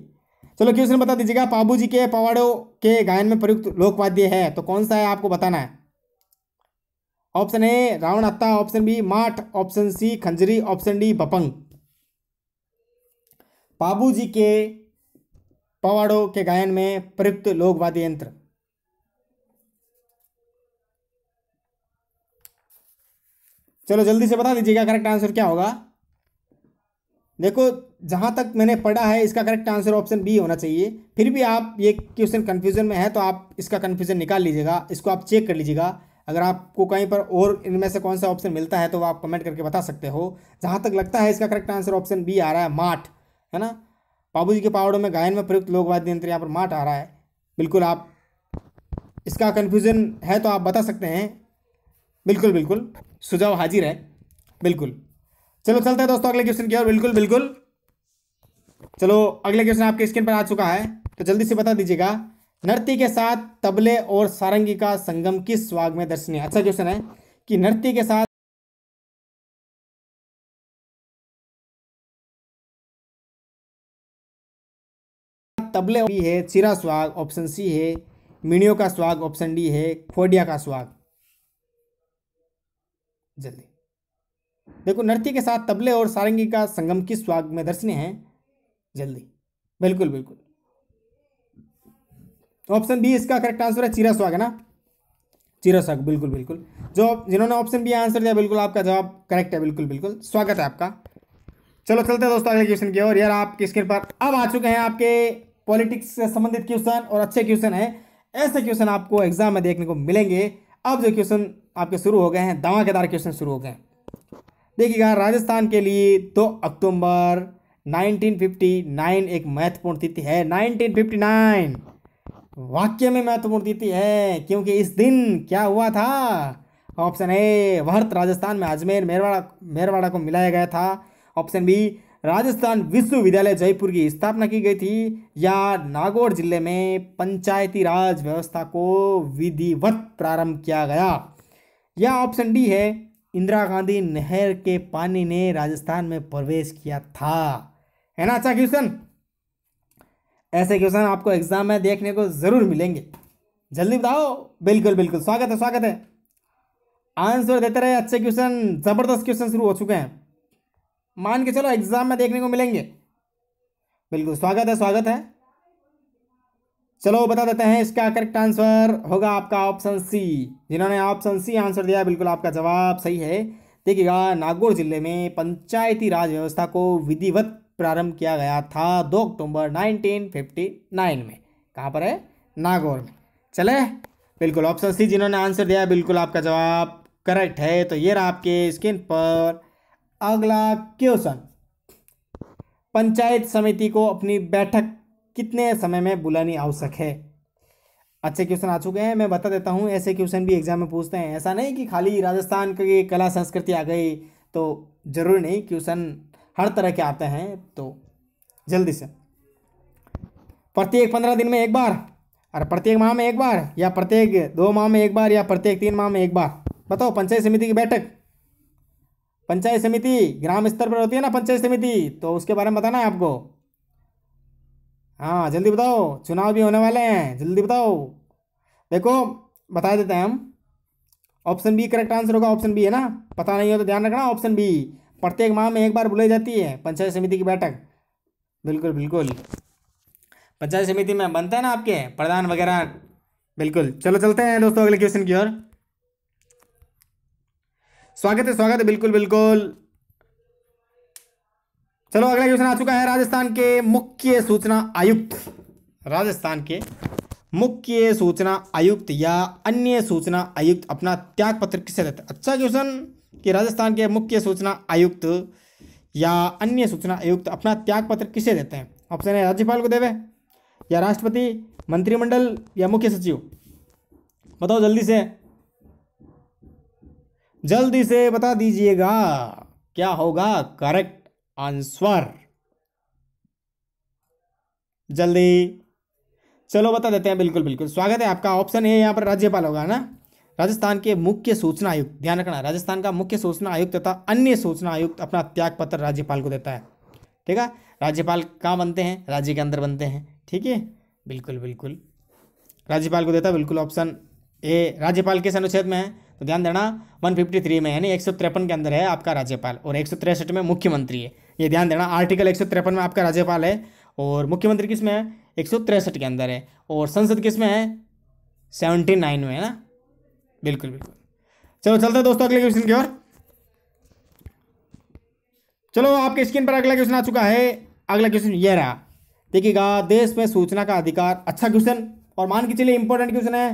चलो क्वेश्चन बता दीजिएगा बाबू जी के पवाड़ों के गायन में प्रयुक्त लोकवाद्य है तो कौन सा है आपको बताना है ऑप्शन ए रावण अत्ता ऑप्शन बी माठ ऑप्शन सी खंजरी ऑप्शन डी बपंग बाबू जी के पवाड़ों के गायन में प्रयुक्त लोकवाद्य यंत्र चलो जल्दी से बता दीजिएगा करेक्ट आंसर क्या होगा देखो जहाँ तक मैंने पढ़ा है इसका करेक्ट आंसर ऑप्शन बी होना चाहिए फिर भी आप ये क्वेश्चन कन्फ्यूजन में है तो आप इसका कन्फ्यूजन निकाल लीजिएगा इसको आप चेक कर लीजिएगा अगर आपको कहीं पर और इनमें से कौन सा ऑप्शन मिलता है तो आप कमेंट करके बता सकते हो जहाँ तक लगता है इसका करेक्ट आंसर ऑप्शन बी आ रहा है माठ है ना बाबू के पहाड़ों में गायन में प्रयुक्त लोकवाद्य यंत्र यहाँ पर माठ आ रहा है बिल्कुल आप इसका कन्फ्यूज़न है तो आप बता सकते हैं बिल्कुल बिल्कुल सुझाव हाजिर है बिल्कुल चलो चलते हैं दोस्तों अगले क्वेश्चन की ओर बिल्कुल बिल्कुल चलो अगले क्वेश्चन आपके स्क्रीन पर आ चुका है तो जल्दी से बता दीजिएगा नृत्य के साथ तबले और सारंगी का संगम किस स्वाग में दर्शनीय अच्छा क्वेश्चन है कि नृत्य के साथ तबले भी है चिरा स्वाग ऑप्शन सी है मिनियो का स्वाग ऑप्शन डी है खोडिया का स्वाग जल्दी देखो नृत्य के साथ तबले और सारंगी का संगम किस स्वाग में दर्शनीय है जल्दी बिल्कुल बिल्कुल ऑप्शन बी इसका करेक्ट आंसर है चीरा स्वाग है ना चीरा स्वाग बिल्कुल बिल्कुल जो जिन्होंने ऑप्शन बी आंसर दिया बिल्कुल आपका जवाब करेक्ट है बिल्कुल बिल्कुल स्वागत है आपका चलो चलते हैं दोस्तों अगले क्वेश्चन की ओर यार आप स्क्रीन पर अब आ चुके हैं आपके पॉलिटिक्स से संबंधित क्वेश्चन और अच्छे क्वेश्चन है ऐसे क्वेश्चन आपको एग्जाम में देखने को मिलेंगे अब जो क्वेश्चन आपके शुरू हो गए हैं धमाकेदार क्वेश्चन शुरू हो गए हैं देखिएगा राजस्थान के लिए दो अक्टूबर 1959 एक महत्वपूर्ण तिथि है 1959 वाक्य में महत्वपूर्ण तिथि है क्योंकि इस दिन क्या हुआ था ऑप्शन ए वर्त राजस्थान में अजमेर मेरवाड़ा मेरवाड़ा को मिलाया गया था ऑप्शन बी राजस्थान विश्वविद्यालय जयपुर की स्थापना की गई थी या नागौर जिले में पंचायती राज व्यवस्था को विधिवत प्रारंभ किया गया या ऑप्शन डी है इंदिरा गांधी नहर के पानी ने राजस्थान में प्रवेश किया था है ना अच्छा क्वेश्चन ऐसे क्वेश्चन आपको एग्जाम में देखने को जरूर मिलेंगे जल्दी बताओ बिल्कुल बिल्कुल स्वागत है स्वागत है आंसर देते रहे अच्छे क्वेश्चन जबरदस्त क्वेश्चन शुरू हो चुके हैं मान के चलो एग्जाम में देखने को मिलेंगे बिल्कुल स्वागत है स्वागत है चलो बता देते हैं इसका करेक्ट आंसर होगा आपका ऑप्शन सी जिन्होंने ऑप्शन सी आंसर दिया बिल्कुल आपका जवाब सही है देखिएगा नागौर जिले में पंचायती राज व्यवस्था को विधिवत प्रारंभ किया गया था दो अक्टूबर 1959 में कहाँ पर है नागौर में चले बिल्कुल ऑप्शन सी जिन्होंने आंसर दिया बिल्कुल आपका जवाब करेक्ट है तो ये रहा आपके स्क्रीन पर अगला क्वेश्चन पंचायत समिति को अपनी बैठक कितने समय में बुलानी आवश्यक है अच्छे क्वेश्चन आ चुके हैं मैं बता देता हूँ ऐसे क्वेश्चन भी एग्जाम में पूछते हैं ऐसा नहीं कि खाली राजस्थान की कला संस्कृति आ गई तो जरूरी नहीं क्वेश्चन हर तरह के आते हैं तो जल्दी से प्रत्येक पंद्रह दिन में एक बार और प्रत्येक माह में एक बार या प्रत्येक दो माह में एक बार या प्रत्येक तीन माह में एक बार बताओ पंचायत समिति की बैठक पंचायत समिति ग्राम स्तर पर होती है ना पंचायत समिति तो उसके बारे में बताना है आपको हाँ जल्दी बताओ चुनाव भी होने वाले हैं जल्दी बताओ देखो बता देते हैं हम ऑप्शन बी करेक्ट आंसर होगा ऑप्शन बी है ना पता नहीं हो तो ध्यान रखना ऑप्शन बी प्रत्येक माह में एक बार बुलाई जाती है पंचायत समिति की बैठक बिल्कुल बिल्कुल पंचायत समिति में बनते हैं ना आपके प्रधान वगैरह बिल्कुल चलो चलते हैं दोस्तों अगले क्वेश्चन की ओर स्वागत है स्वागत है बिल्कुल बिल्कुल चलो अगला क्वेश्चन आ चुका है राजस्थान के मुख्य सूचना आयुक्त राजस्थान के मुख्य सूचना आयुक्त या अन्य सूचना आयुक्त अपना त्याग पत्र किसे देते अच्छा क्वेश्चन कि राजस्थान के मुख्य सूचना आयुक्त या अन्य सूचना आयुक्त अपना त्याग पत्र किसे देते हैं ऑप्शन है राज्यपाल को देवे या राष्ट्रपति मंत्रिमंडल या मुख्य सचिव बताओ जल्दी से जल्दी से बता दीजिएगा क्या होगा करेक्ट आंसर जल्दी चलो बता देते हैं बिल्कुल बिल्कुल स्वागत है आपका ऑप्शन है यहाँ पर राज्यपाल होगा ना राजस्थान के मुख्य सूचना आयुक्त ध्यान रखना राजस्थान का मुख्य सूचना आयुक्त तथा अन्य सूचना आयुक्त अपना त्याग पत्र राज्यपाल को देता है ठीक है राज्यपाल कहाँ बनते हैं राज्य के अंदर बनते हैं ठीक है बिल्कुल बिल्कुल राज्यपाल को देता है बिल्कुल ऑप्शन ए राज्यपाल किस अनुच्छेद में है तो ध्यान देना वन में यानी एक के अंदर है आपका राज्यपाल और एक में मुख्यमंत्री है ये ध्यान देना आर्टिकल एक में आपका राज्यपाल है और मुख्यमंत्री किस में है एक के अंदर है और संसद किस में है सेवेंटी नाइन में है ना बिल्कुल बिल्कुल चलो चलते दोस्तों अगले क्वेश्चन की ओर चलो आपके स्क्रीन पर अगला क्वेश्चन आ चुका है अगला क्वेश्चन ये रहा देखिएगा देश में सूचना का अधिकार अच्छा क्वेश्चन और मान के चलिए इंपॉर्टेंट क्वेश्चन है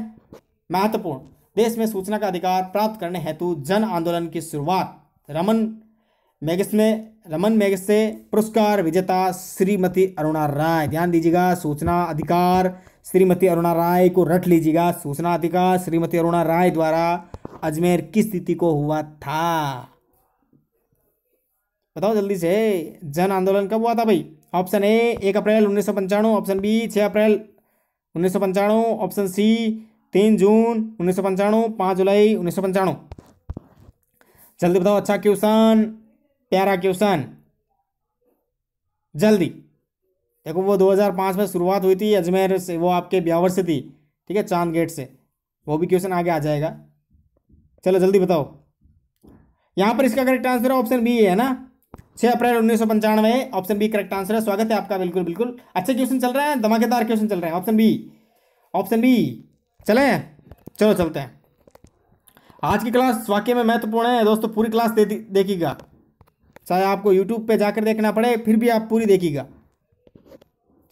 महत्वपूर्ण देश में सूचना का अधिकार प्राप्त करने हेतु जन आंदोलन की शुरुआत रमन मैगस में रमन मैगसे पुरस्कार विजेता श्रीमती अरुणा राय ध्यान दीजिएगा सूचना अधिकार श्रीमती अरुणा राय को रट लीजिएगा सूचना अधिकार श्रीमती अरुणा राय द्वारा अजमेर किस स्थिति को हुआ था बताओ जल्दी से जन आंदोलन कब हुआ था भाई ऑप्शन ए एक अप्रैल उन्नीस सौ पंचानवे ऑप्शन बी छः अप्रैल उन्नीस सौ पंचानवे ऑप्शन सी तीन जून उन्नीस सौ पंचानवे पाँच जुलाई उन्नीस सौ पंचानवे जल्दी बताओ अच्छा क्वेश्चन प्यारा क्वेश्चन जल्दी देखो वो 2005 में शुरुआत हुई थी अजमेर से वो आपके ब्यावर से थी ठीक है चांद गेट से वो भी क्वेश्चन आगे आ जाएगा चलो जल्दी बताओ यहाँ पर इसका करेक्ट आंसर है ऑप्शन बी है ना छः अप्रैल उन्नीस सौ पंचानवे ऑप्शन बी करेक्ट आंसर है स्वागत है आपका बिल्कुल बिल्कुल अच्छे क्वेश्चन चल रहे हैं धमाकेदार क्वेश्चन चल रहे हैं ऑप्शन बी ऑप्शन बी चले चलो चलते हैं आज की क्लास वाक्य में महत्वपूर्ण है दोस्तों पूरी क्लास दे देखिएगा चाहे आपको यूट्यूब पे जाकर देखना पड़े फिर भी आप पूरी देखिएगा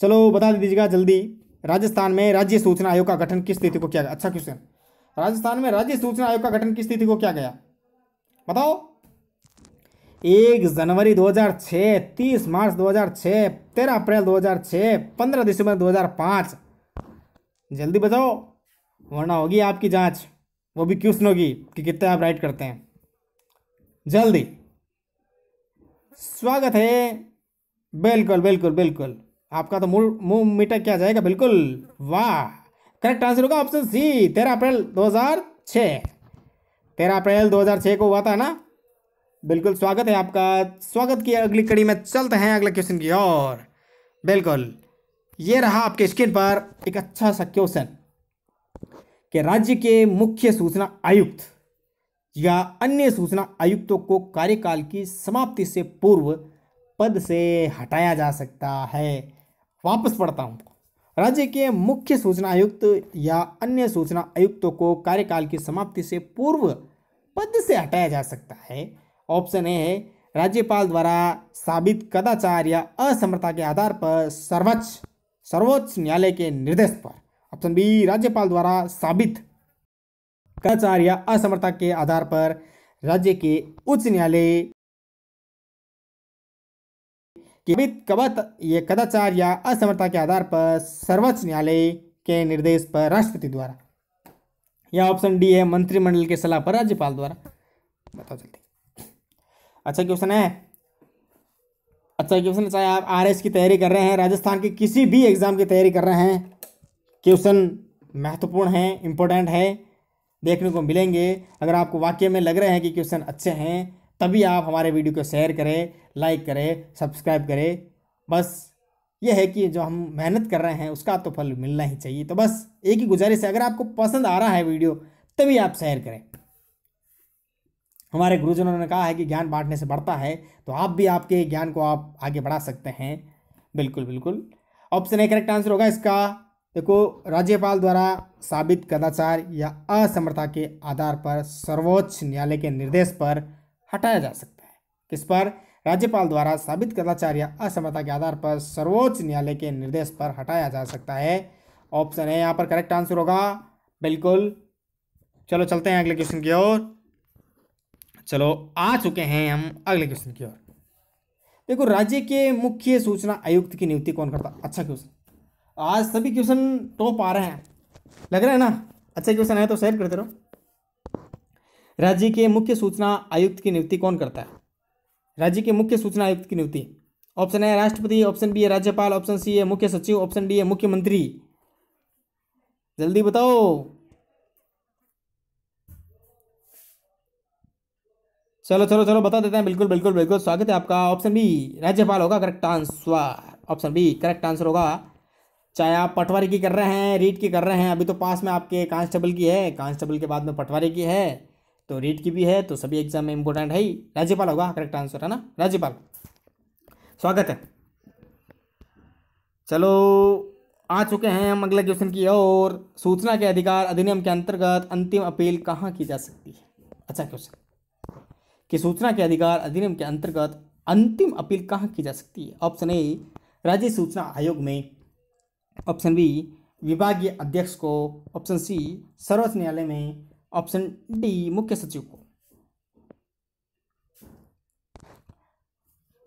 चलो बता दीजिएगा जल्दी राजस्थान में राज्य सूचना आयोग का गठन किस स्थिति को किया गया अच्छा क्वेश्चन राजस्थान में राज्य सूचना आयोग का गठन किस स्थिति को किया गया बताओ एक जनवरी 2006 तीस मार्च 2006 तेरह अप्रैल 2006 पंद्रह दिसंबर 2005 जल्दी बताओ वरना होगी आपकी जांच वो भी क्वेश्चन होगी कि कितने आप राइट करते हैं जल्दी स्वागत है बिल्कुल बिल्कुल बिल्कुल आपका तो मुंह मुंह मीटर क्या जाएगा बिल्कुल वाह करेक्ट आंसर होगा ऑप्शन सी तेरह अप्रैल दो हज़ार छः तेरह अप्रैल दो हज़ार छः को हुआ था ना बिल्कुल स्वागत है आपका स्वागत किया अगली कड़ी में चलते हैं अगले क्वेश्चन की ओर बिल्कुल ये रहा आपके स्क्रीन पर एक अच्छा सा क्वेश्चन कि राज्य के मुख्य सूचना आयुक्त या अन्य सूचना आयुक्तों को कार्यकाल की समाप्ति से पूर्व पद से हटाया जा सकता है वापस पढ़ता हूँ राज्य के मुख्य सूचना आयुक्त या अन्य सूचना आयुक्तों को कार्यकाल की समाप्ति से पूर्व पद से हटाया जा सकता है ऑप्शन ए है राज्यपाल द्वारा साबित कदाचार या असमर्थता के आधार पर सर्वोच्च सर्वोच्च न्यायालय के निर्देश पर ऑप्शन बी राज्यपाल द्वारा साबित कचार या असमर्थता के आधार पर राज्य के उच्च न्यायालय ये कदाचार या असमर्थता के आधार पर सर्वोच्च न्यायालय के निर्देश पर राष्ट्रपति द्वारा या ऑप्शन डी है मंत्रिमंडल के सलाह पर राज्यपाल द्वारा बताओ जल्दी अच्छा क्वेश्चन है अच्छा क्वेश्चन चाहे अच्छा आप आर की तैयारी कर रहे हैं राजस्थान के किसी भी एग्जाम की तैयारी कर रहे हैं क्वेश्चन महत्वपूर्ण है इंपॉर्टेंट है देखने को मिलेंगे अगर आपको वाक्य में लग रहे हैं कि क्वेश्चन अच्छे हैं तभी आप हमारे वीडियो को शेयर करें लाइक करें सब्सक्राइब करें बस ये है कि जो हम मेहनत कर रहे हैं उसका तो फल मिलना ही चाहिए तो बस एक ही गुजारिश है अगर आपको पसंद आ रहा है वीडियो तभी आप शेयर करें हमारे गुरुजनों ने कहा है कि ज्ञान बांटने से बढ़ता है तो आप भी आपके ज्ञान को आप आगे बढ़ा सकते हैं बिल्कुल बिल्कुल ऑप्शन ए करेक्ट आंसर होगा इसका देखो राज्यपाल द्वारा साबित कदाचार या असमर्थता के आधार पर सर्वोच्च न्यायालय के निर्देश पर हटाया जा सकता है किस पर राज्यपाल द्वारा साबित कदाचार या असमर्थता के आधार पर सर्वोच्च न्यायालय के निर्देश पर हटाया जा सकता है ऑप्शन है यहाँ पर करेक्ट आंसर होगा बिल्कुल चलो चलते हैं अगले क्वेश्चन की ओर चलो आ चुके हैं हम अगले क्वेश्चन की ओर देखो राज्य के मुख्य सूचना आयुक्त की नियुक्ति कौन करता अच्छा क्वेश्चन आज सभी क्वेश्चन टॉप आ रहे हैं लग रहा है ना अच्छे क्वेश्चन है तो शेयर करते रहो राज्य के मुख्य सूचना आयुक्त की नियुक्ति कौन करता है राज्य के मुख्य सूचना आयुक्त की नियुक्ति ऑप्शन है राष्ट्रपति ऑप्शन बी है राज्यपाल ऑप्शन सी है मुख्य सचिव ऑप्शन डी है मुख्यमंत्री जल्दी बताओ चलो चलो चलो बता देते हैं बिल्कुल बिल्कुल बिल्कुल स्वागत है आपका ऑप्शन बी राज्यपाल होगा correct answer option B correct answer होगा चाहे आप पटवारी की कर रहे हैं रीट की कर रहे हैं अभी तो पास में आपके कांस्टेबल की है कांस्टेबल के बाद में पटवारी की है तो रीट की भी है तो सभी एग्जाम में इंपॉर्टेंट है ही राज्यपाल होगा करेक्ट आंसर है ना राज्यपाल स्वागत है चलो आ चुके हैं हम अगले क्वेश्चन की और सूचना के अधिकार अधिनियम के अंतर्गत अंतिम अपील कहाँ की जा सकती है अच्छा क्वेश्चन कि सूचना के अधिकार अधिनियम के अंतर्गत अंतिम अपील कहाँ की जा सकती है ऑप्शन ए राज्य सूचना आयोग में ऑप्शन बी विभागीय अध्यक्ष को ऑप्शन सी सर्वोच्च न्यायालय में ऑप्शन डी मुख्य सचिव को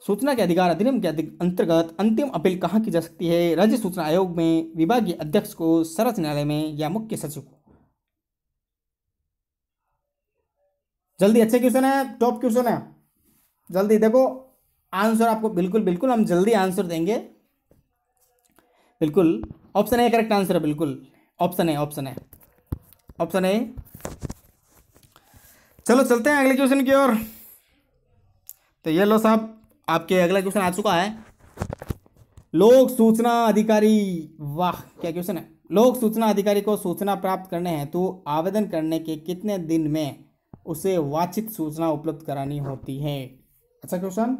सूचना के अधिकार अधिनियम के अंतर्गत अंतिम अपील कहाँ की जा सकती है राज्य सूचना आयोग में विभागीय अध्यक्ष को सर्वोच्च न्यायालय में या मुख्य सचिव को जल्दी अच्छे क्वेश्चन है टॉप क्वेश्चन है जल्दी देखो आंसर आपको बिल्कुल बिल्कुल हम जल्दी आंसर देंगे बिल्कुल ऑप्शन ए करेक्ट आंसर है बिल्कुल ऑप्शन है ऑप्शन है ऑप्शन है चलो चलते हैं अगले क्वेश्चन की ओर तो ये लो साहब आपके अगला क्वेश्चन आ चुका है लोक सूचना अधिकारी वाह क्या क्वेश्चन है लोक सूचना अधिकारी को सूचना प्राप्त करने हैं तो आवेदन करने के कितने दिन में उसे वाचित सूचना उपलब्ध करानी होती है अच्छा क्वेश्चन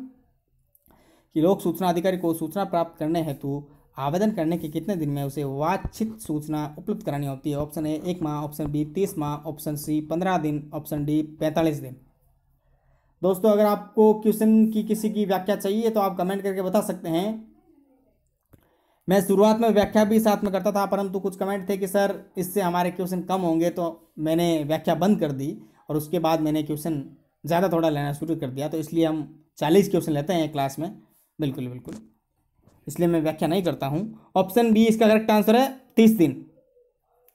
कि लोक सूचना अधिकारी को सूचना प्राप्त करने हेतु आवेदन करने के कितने दिन में उसे वाचित सूचना उपलब्ध करानी होती है ऑप्शन ए एक माह ऑप्शन बी तीस माह ऑप्शन सी पंद्रह दिन ऑप्शन डी पैंतालीस दिन दोस्तों अगर आपको क्वेश्चन की किसी की व्याख्या चाहिए तो आप कमेंट करके बता सकते हैं मैं शुरुआत में व्याख्या भी साथ में करता था परंतु कुछ कमेंट थे कि सर इससे हमारे क्वेश्चन कम होंगे तो मैंने व्याख्या बंद कर दी और उसके बाद मैंने क्वेश्चन ज़्यादा थोड़ा लेना शुरू कर दिया तो इसलिए हम चालीस क्वेश्चन लेते हैं क्लास में बिल्कुल बिल्कुल इसलिए मैं व्याख्या नहीं करता हूँ ऑप्शन बी इसका करेक्ट आंसर है तीस दिन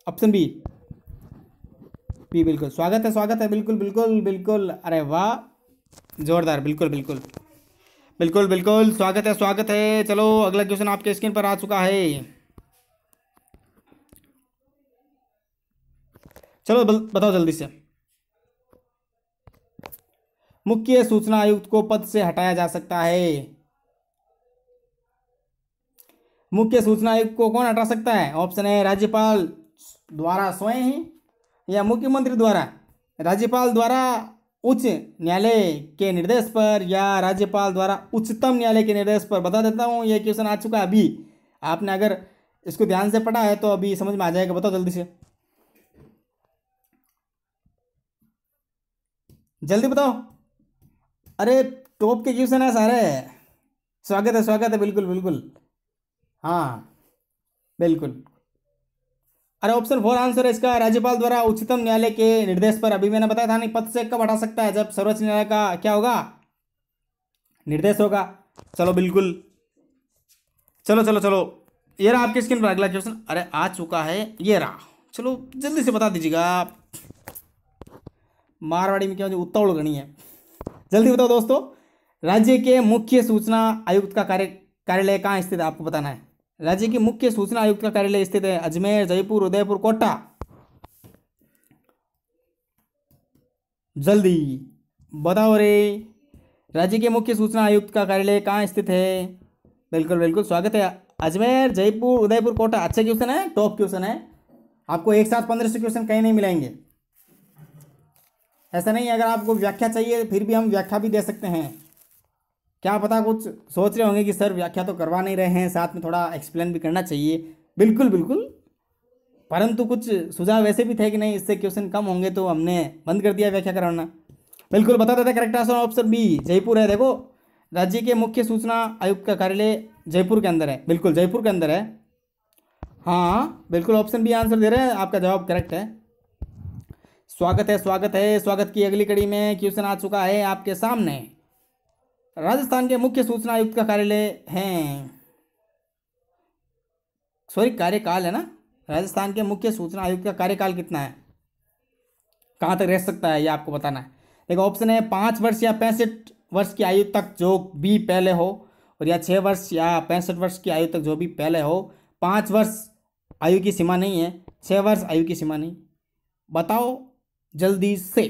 ऑप्शन बी बी बिल्कुल स्वागत है स्वागत है बिल्कुल बिल्कुल बिल्कुल अरे वाह जोरदार बिल्कुल बिल्कुल बिल्कुल बिल्कुल स्वागत है स्वागत है चलो अगला क्वेश्चन आपके स्क्रीन पर आ चुका है चलो बताओ जल्दी से मुख्य सूचना आयुक्त को पद से हटाया जा सकता है मुख्य सूचना आयुक्त को कौन हटा सकता है ऑप्शन है राज्यपाल द्वारा स्वयं ही या मुख्यमंत्री द्वारा राज्यपाल द्वारा उच्च न्यायालय के निर्देश पर या राज्यपाल द्वारा उच्चतम न्यायालय के निर्देश पर बता देता हूँ यह क्वेश्चन आ चुका है अभी आपने अगर इसको ध्यान से पढ़ा है तो अभी समझ में आ जाएगा बताओ जल्दी से जल्दी बताओ अरे टॉप के क्वेश्चन है सारे स्वागत है स्वागत है बिल्कुल बिल्कुल हाँ बिल्कुल अरे ऑप्शन फोर आंसर है इसका राज्यपाल द्वारा उच्चतम न्यायालय के निर्देश पर अभी मैंने बताया था नहीं पद से कब हटा सकता है जब सर्वोच्च न्यायालय का क्या होगा निर्देश होगा चलो बिल्कुल चलो चलो चलो ये रहा आपके स्क्रीन पर अगला क्वेश्चन अरे आ चुका है ये रहा चलो जल्दी से बता दीजिएगा मारवाड़ी में क्या मुझे गणी है जल्दी बताओ दोस्तों राज्य के मुख्य सूचना आयुक्त का कार्य कार्यालय कहाँ स्थित आपको बताना है राज्य की मुख्य सूचना आयुक्त का कार्यालय स्थित है अजमेर जयपुर उदयपुर कोटा जल्दी बताओ रे राज्य के मुख्य सूचना आयुक्त का कार्यालय कहाँ स्थित है बिल्कुल बिल्कुल स्वागत है अजमेर जयपुर उदयपुर कोटा अच्छे क्वेश्चन है टॉप क्वेश्चन है आपको एक साथ पंद्रह सौ क्वेश्चन कहीं नहीं मिलेंगे ऐसा नहीं अगर आपको व्याख्या चाहिए फिर भी हम व्याख्या भी दे सकते हैं क्या पता कुछ सोच रहे होंगे कि सर व्याख्या तो करवा नहीं रहे हैं साथ में थोड़ा एक्सप्लेन भी करना चाहिए बिल्कुल बिल्कुल परंतु कुछ सुझाव वैसे भी थे कि नहीं इससे क्वेश्चन कम होंगे तो हमने बंद कर दिया व्याख्या कराना बिल्कुल बता देते correct answer option B Jaipur है देखो राज्य के मुख्य सूचना आयुक्त का कार्यालय जयपुर के अंदर है बिल्कुल जयपुर के अंदर है हाँ बिल्कुल ऑप्शन बी आंसर दे रहे हैं आपका जवाब करेक्ट है स्वागत है स्वागत है स्वागत की अगली कड़ी में क्वेश्चन आ चुका है आपके सामने राजस्थान के मुख्य सूचना आयुक्त का कार्यालय है सॉरी कार्यकाल है ना राजस्थान के मुख्य सूचना आयुक्त का कार्यकाल कितना है कहाँ तक रह सकता है ये आपको बताना है देखो ऑप्शन है पाँच वर्ष या पैंसठ वर्ष की आयु तक जो भी पहले हो और या छः वर्ष या पैंसठ वर्ष की आयु तक जो भी पहले हो पाँच वर्ष आयु की सीमा नहीं है छः वर्ष आयु की सीमा नहीं बताओ जल्दी से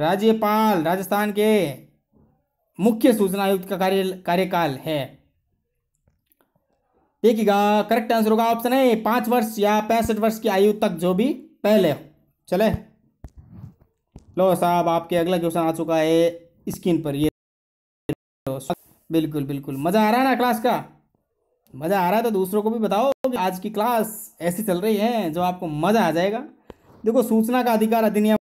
राज्यपाल राजस्थान के मुख्य सूचना आयुक्त का कार्य कार्यकाल है देखिएगा करेक्ट आंसर होगा ऑप्शन है पांच वर्ष या पैंसठ वर्ष की आयु तक जो भी पहले हो चले लो साहब आपके अगला क्वेश्चन आ चुका है स्क्रीन पर ये बिल्कुल बिल्कुल मज़ा आ रहा है ना क्लास का मज़ा आ रहा है तो दूसरों को भी बताओ कि आज की क्लास ऐसी चल रही है जो आपको मज़ा आ जाएगा देखो सूचना का अधिकार अधिनियम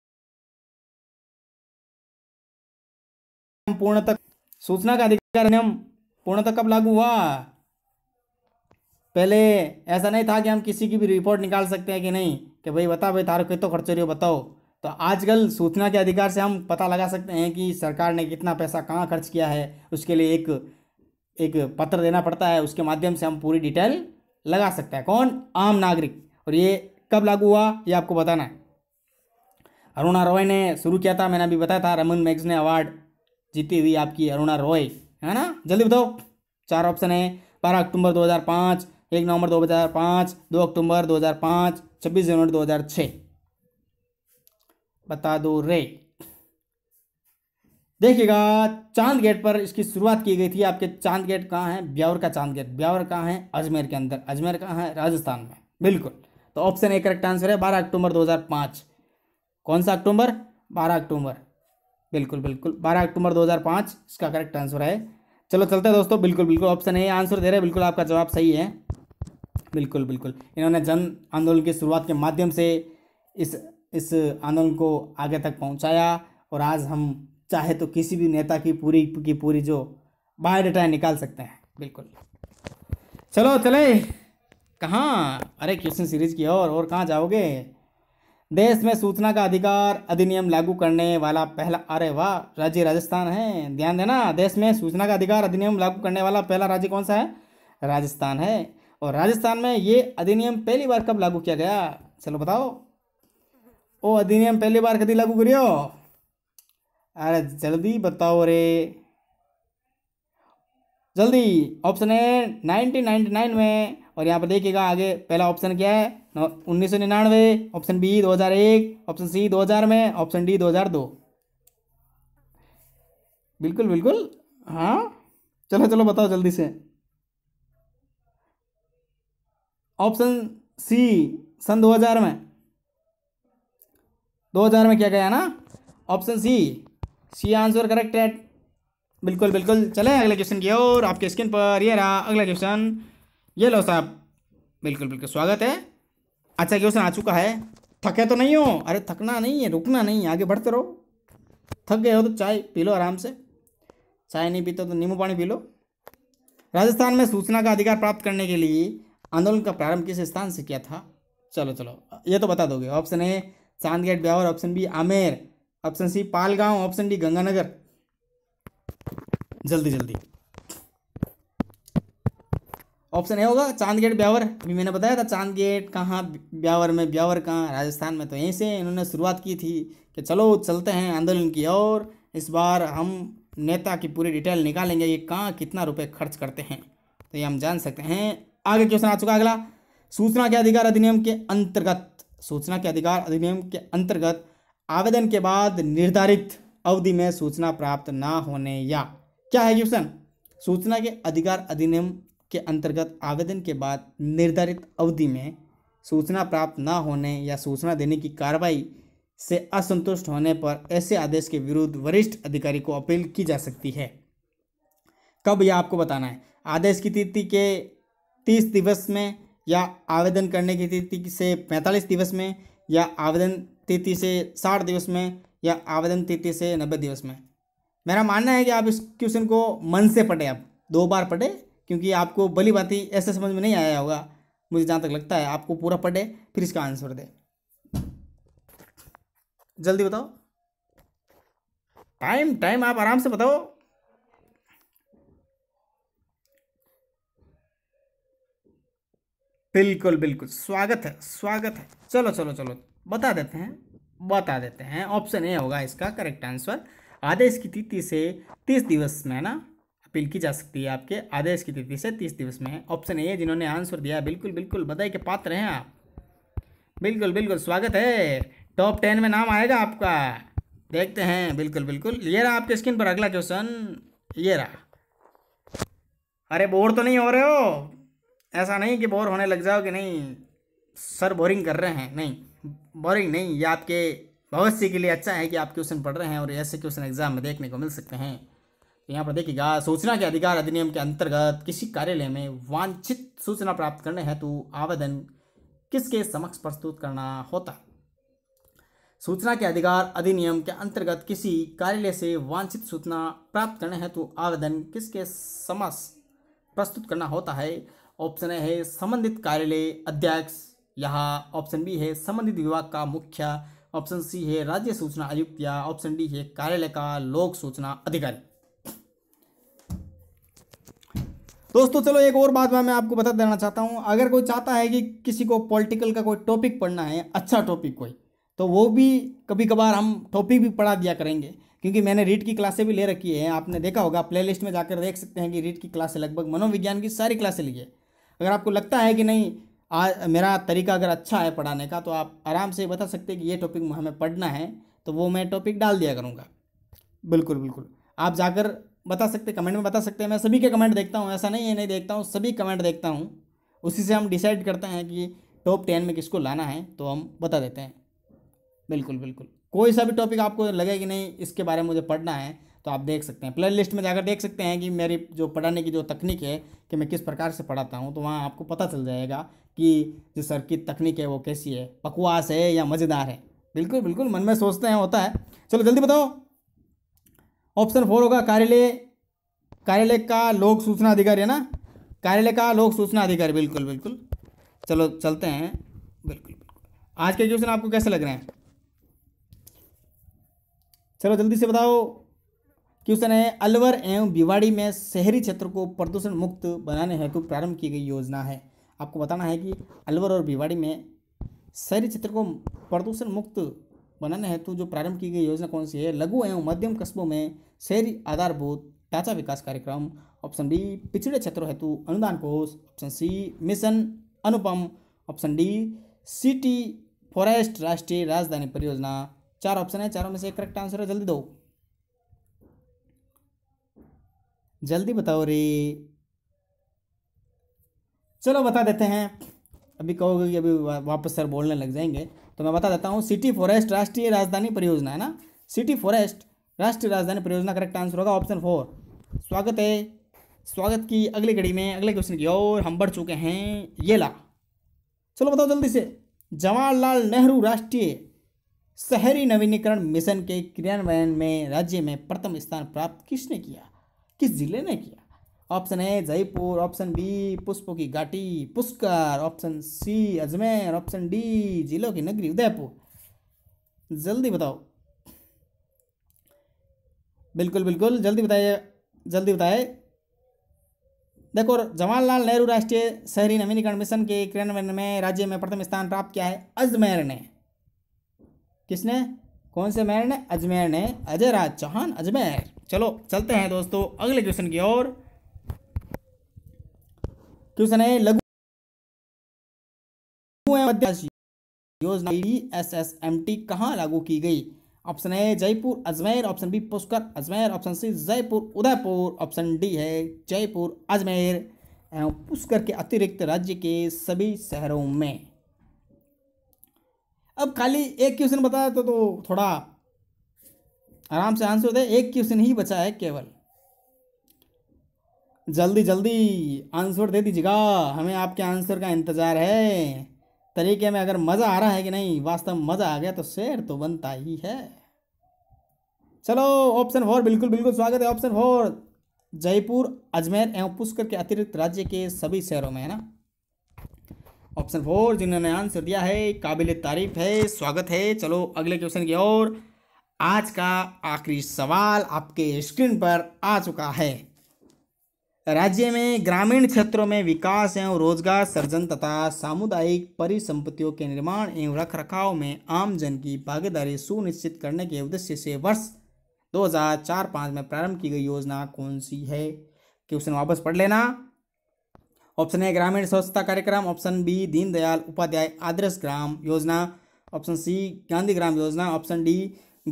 पूर्णतः सूचना का अधिकार नियम पूर्णतः कब लागू हुआ पहले ऐसा नहीं था कि हम किसी की भी रिपोर्ट निकाल सकते हैं कि नहीं कि भाई बता भाई तारो कितो खर्च रही हो बताओ तो आजकल सूचना के अधिकार से हम पता लगा सकते हैं कि सरकार ने कितना पैसा कहाँ खर्च किया है उसके लिए एक एक पत्र देना पड़ता है उसके माध्यम से हम पूरी डिटेल लगा सकते हैं कौन आम नागरिक और ये कब लागू हुआ ये आपको बताना है अरुणा रॉय ने शुरू किया था मैंने अभी बताया था रमन मैग्स ने अवार्ड जीती हुई आपकी अरुणा रॉय है ना जल्दी बताओ चार ऑप्शन है बारह अक्टूबर 2005 एक नवंबर 2005 दो अक्टूबर 2005 छब्बीस जनवरी 2006 बता दो रे देखिएगा चांद गेट पर इसकी शुरुआत की गई थी आपके चांद गेट कहाँ है ब्यावर का चांद गेट ब्यावर कहाँ है अजमेर के अंदर अजमेर कहाँ है राजस्थान में बिल्कुल तो ऑप्शन ए करेक्ट आंसर है बारह अक्टूबर 2005 कौन सा अक्टूबर बारह अक्टूबर बिल्कुल बिल्कुल बारह अक्टूबर पाँच इसका करेक्ट आंसर है चलो चलते हैं दोस्तों बिल्कुल बिल्कुल ऑप्शन ए आंसर दे रहे हैं बिल्कुल आपका जवाब सही है बिल्कुल बिल्कुल इन्होंने जन आंदोलन की शुरुआत के माध्यम से इस इस आंदोलन को आगे तक पहुंचाया और आज हम चाहे तो किसी भी नेता की पूरी की पूरी जो बायोडाटा है निकाल सकते हैं बिल्कुल चलो चले कहाँ अरे क्वेश्चन सीरीज की और और कहाँ जाओगे देश में सूचना का अधिकार अधिनियम लागू करने वाला पहला अरे वाह राज्य राजस्थान है ध्यान देना देश में सूचना का अधिकार अधिनियम लागू करने वाला पहला राज्य कौन सा है राजस्थान है और राजस्थान में ये अधिनियम पहली बार कब लागू किया गया चलो बताओ ओ अधिनियम पहली बार कभी लागू करियो अरे जल्दी बताओ रे जल्दी ऑप्शन है 1999 में और यहाँ पर देखिएगा आगे पहला ऑप्शन क्या है उन्नीस सौ निन्यानवे ऑप्शन बी 2001 ऑप्शन सी 2000 में ऑप्शन डी 2002 बिल्कुल बिल्कुल हाँ चलो चलो बताओ जल्दी से ऑप्शन सी सन 2000 में 2000 में क्या गया ना option C C answer correct है बिल्कुल बिल्कुल चले अगले क्वेश्चन की ओर आपके स्क्रीन पर ये रहा अगला क्वेश्चन ये लो साहब बिल्कुल बिल्कुल स्वागत है अच्छा क्वेश्चन आ चुका है थके तो नहीं हो अरे थकना नहीं है रुकना नहीं है आगे बढ़ते रहो थक गए हो तो चाय पी लो आराम से चाय नहीं पीते तो नींबू पानी पी लो राजस्थान में सूचना का अधिकार प्राप्त करने के लिए आंदोलन का प्रारंभ किस स्थान से किया था चलो चलो ये तो बता दोगे option A Chandgate Beawar option B Amer option C Palgaon option D Ganganagar जल्दी जल्दी ऑप्शन ए होगा चांद गेट ब्यावर अभी मैंने बताया था चांद गेट कहाँ ब्यावर में ब्यावर कहाँ राजस्थान में तो यहीं से इन्होंने शुरुआत की थी कि चलो चलते हैं आंदोलन की और इस बार हम नेता की पूरी डिटेल निकालेंगे ये कहाँ कितना रुपए खर्च करते हैं तो ये हम जान सकते हैं आगे क्वेश्चन आ चुका अगला सूचना के अधिकार अधिनियम के अंतर्गत सूचना के अधिकार अधिनियम के अंतर्गत आवेदन के बाद निर्धारित अवधि में सूचना प्राप्त ना होने या क्या है क्वेश्चन सूचना के अधिकार अधिनियम के अंतर्गत आवेदन के बाद निर्धारित अवधि में सूचना प्राप्त न होने या सूचना देने की कार्रवाई से असंतुष्ट होने पर ऐसे आदेश के विरुद्ध वरिष्ठ अधिकारी को अपील की जा सकती है कब यह आपको बताना है आदेश की तिथि के तीस दिवस में या आवेदन करने की तिथि से पैंतालीस दिवस में या आवेदन तिथि से साठ दिवस में या आवेदन तिथि से नब्बे दिवस में मेरा मानना है कि आप इस क्वेश्चन को मन से पढ़ें आप दो बार पढ़ें क्योंकि आपको भली बाती ऐसे समझ में नहीं आया होगा मुझे जहाँ तक लगता है आपको पूरा पढ़े फिर इसका आंसर दे जल्दी बताओ टाइम टाइम आप आराम से बताओ बिल्कुल बिल्कुल स्वागत है स्वागत है चलो चलो चलो बता देते हैं बता देते हैं ऑप्शन ए होगा इसका करेक्ट आंसर आदेश की तिथि से तीस दिवस में है ना अपील की जा सकती है आपके आदेश की तिथि से तीस दिवस में ऑप्शन ए जिन्होंने आंसर दिया बिल्कुल बिल्कुल बधाई के पात्र हैं आप बिल्कुल बिल्कुल स्वागत है टॉप टेन में नाम आएगा आपका देखते हैं बिल्कुल बिल्कुल ये रहा आपके स्क्रीन पर अगला क्वेश्चन ये रहा अरे बोर तो नहीं हो रहे हो ऐसा नहीं कि बोर होने लग जाओ कि नहीं सर बोरिंग कर रहे हैं नहीं बोरिंग नहीं ये आपके भविष्य के लिए अच्छा है कि आप क्वेश्चन पढ़ रहे हैं और ऐसे क्वेश्चन एग्जाम में देखने को मिल सकते हैं तो यहाँ पर देखिएगा सूचना के अधिकार अधिनियम के अंतर्गत किसी कार्यालय में वांछित सूचना प्राप्त करने हेतु आवेदन किसके समक्ष प्रस्तुत करना होता सूचना के अधिकार अधिनियम के अंतर्गत किसी कार्यालय से वांछित सूचना प्राप्त करने हेतु आवेदन किसके समक्ष प्रस्तुत करना होता है ऑप्शन ए है संबंधित कार्यालय अध्यक्ष यहाँ ऑप्शन बी है संबंधित विभाग का मुख्या ऑप्शन सी है राज्य सूचना आयुक्त या ऑप्शन डी है कार्यालय का लोक सूचना अधिकारी दोस्तों चलो एक और बात मैं आपको बता देना चाहता हूं अगर कोई चाहता है कि किसी को पॉलिटिकल का कोई टॉपिक पढ़ना है अच्छा टॉपिक कोई तो वो भी कभी कभार हम टॉपिक भी पढ़ा दिया करेंगे क्योंकि मैंने रीट की क्लासें भी ले रखी है आपने देखा होगा प्लेलिस्ट में जाकर देख सकते हैं कि रीट की क्लासें लगभग मनोविज्ञान की सारी क्लासें ली है अगर आपको लगता है कि नहीं आज मेरा तरीका अगर अच्छा है पढ़ाने का तो आप आराम से बता सकते हैं कि ये टॉपिक हमें पढ़ना है तो वो मैं टॉपिक डाल दिया करूँगा बिल्कुल बिल्कुल आप जाकर बता सकते कमेंट में बता सकते हैं मैं सभी के कमेंट देखता हूँ ऐसा नहीं है नहीं देखता हूँ सभी कमेंट देखता हूँ उसी से हम डिसाइड करते हैं कि टॉप टेन में किसको लाना है तो हम बता देते हैं बिल्कुल बिल्कुल कोई सा भी टॉपिक आपको लगे कि नहीं इसके बारे में मुझे पढ़ना है तो आप देख सकते हैं प्ले लिस्ट में जाकर देख सकते हैं कि मेरी जो पढ़ाने की जो तकनीक है कि मैं किस प्रकार से पढ़ाता हूँ तो वहाँ आपको पता चल जाएगा कि जो सर की तकनीक है वो कैसी है बकवास है या मज़ेदार है बिल्कुल बिल्कुल मन में सोचते हैं होता है चलो जल्दी बताओ ऑप्शन फोर होगा कार्यालय कार्यालय का लोक सूचना अधिकारी है ना कार्यालय का लोक सूचना अधिकारी बिल्कुल बिल्कुल चलो चलते हैं बिल्कुल आज के क्वेश्चन आपको कैसे लग रहे हैं चलो जल्दी से बताओ क्वेश्चन है अलवर एवं भिवाड़ी में शहरी क्षेत्र को प्रदूषण मुक्त बनाने हेतु प्रारंभ की गई योजना है आपको बताना है कि अलवर और भिवाड़ी में शहरी क्षेत्र को प्रदूषण मुक्त बनाने हेतु जो प्रारंभ की गई योजना कौन सी है लघु एवं मध्यम कस्बों में शहरी आधारभूत ढांचा विकास कार्यक्रम ऑप्शन बी पिछड़े क्षेत्रों हेतु अनुदान कोष option C mission Anupam option D city forest राष्ट्रीय राजधानी परियोजना चार ऑप्शन है चारों में से करेक्ट आंसर है जल्दी दो जल्दी बताओ रे चलो बता देते हैं अभी कहोगे कि अभी वापस सर बोलने लग जाएंगे तो मैं बता देता हूँ सिटी फॉरेस्ट राष्ट्रीय राजधानी परियोजना है ना सिटी फॉरेस्ट राष्ट्रीय राजधानी परियोजना करेक्ट आंसर होगा ऑप्शन फोर स्वागत है स्वागत की अगली घड़ी में अगले क्वेश्चन की ओर हम बढ़ चुके हैं ये ला चलो बताओ जल्दी से जवाहरलाल नेहरू राष्ट्रीय शहरी नवीनीकरण मिशन के क्रियान्वयन में राज्य में प्रथम स्थान प्राप्त किसने किया किस जिले ने किया option A Jaipur option B पुष्प की घाटी Pushkar option C Ajmer option D जिलों की नगरी उदयपुर जल्दी बताओ बिल्कुल बिल्कुल जल्दी बताइए जल्दी बताए देखो जवाहरलाल नेहरू राष्ट्रीय शहरी नवीनीकरण मिशन के क्रियान्वयन में राज्य में प्रथम स्थान प्राप्त किया है अजमेर ने किसने कौन से मेयर ने अजमेर ने अजय राज चौहान अजमेर चलो चलते हैं दोस्तों अगले क्वेश्चन की ओर क्वेश्चन है लघु योजना एस एस एम टी कहाँ लागू की गई ऑप्शन है Jaipur Ajmer option B Pushkar Ajmer option C Jaipur Udaipur option D है जयपुर अजमेर एवं पुष्कर के अतिरिक्त राज्य के सभी शहरों में अब खाली एक क्वेश्चन बताया तो, तो थोड़ा आराम से आंसर दे एक क्वेश्चन ही बचा है केवल जल्दी जल्दी आंसर दे दीजिएगा हमें आपके आंसर का इंतज़ार है तरीके में अगर मज़ा आ रहा है कि नहीं वास्तव में मज़ा आ गया तो शेर तो बनता ही है चलो ऑप्शन फोर बिल्कुल बिल्कुल स्वागत है ऑप्शन फोर जयपुर अजमेर एवं पुष्कर के अतिरिक्त राज्य के सभी शहरों में है ना ऑप्शन फोर जिन्होंने आंसर दिया है काबिल तारीफ है स्वागत है चलो अगले क्वेश्चन की ओर आज का आखिरी सवाल आपके स्क्रीन पर आ चुका है राज्य में ग्रामीण क्षेत्रों में विकास एवं रोजगार सृजन तथा सामुदायिक परिसंपत्तियों के निर्माण एवं रख रखाव में आम जन की भागीदारी सुनिश्चित करने के उद्देश्य से वर्ष 2004-5 में प्रारंभ की गई योजना कौन सी है क्वेश्चन वापस पढ़ लेना ऑप्शन ए ग्रामीण स्वच्छता कार्यक्रम ऑप्शन बी दीनदयाल उपाध्याय आदर्श ग्राम योजना ऑप्शन सी गांधी ग्राम योजना ऑप्शन डी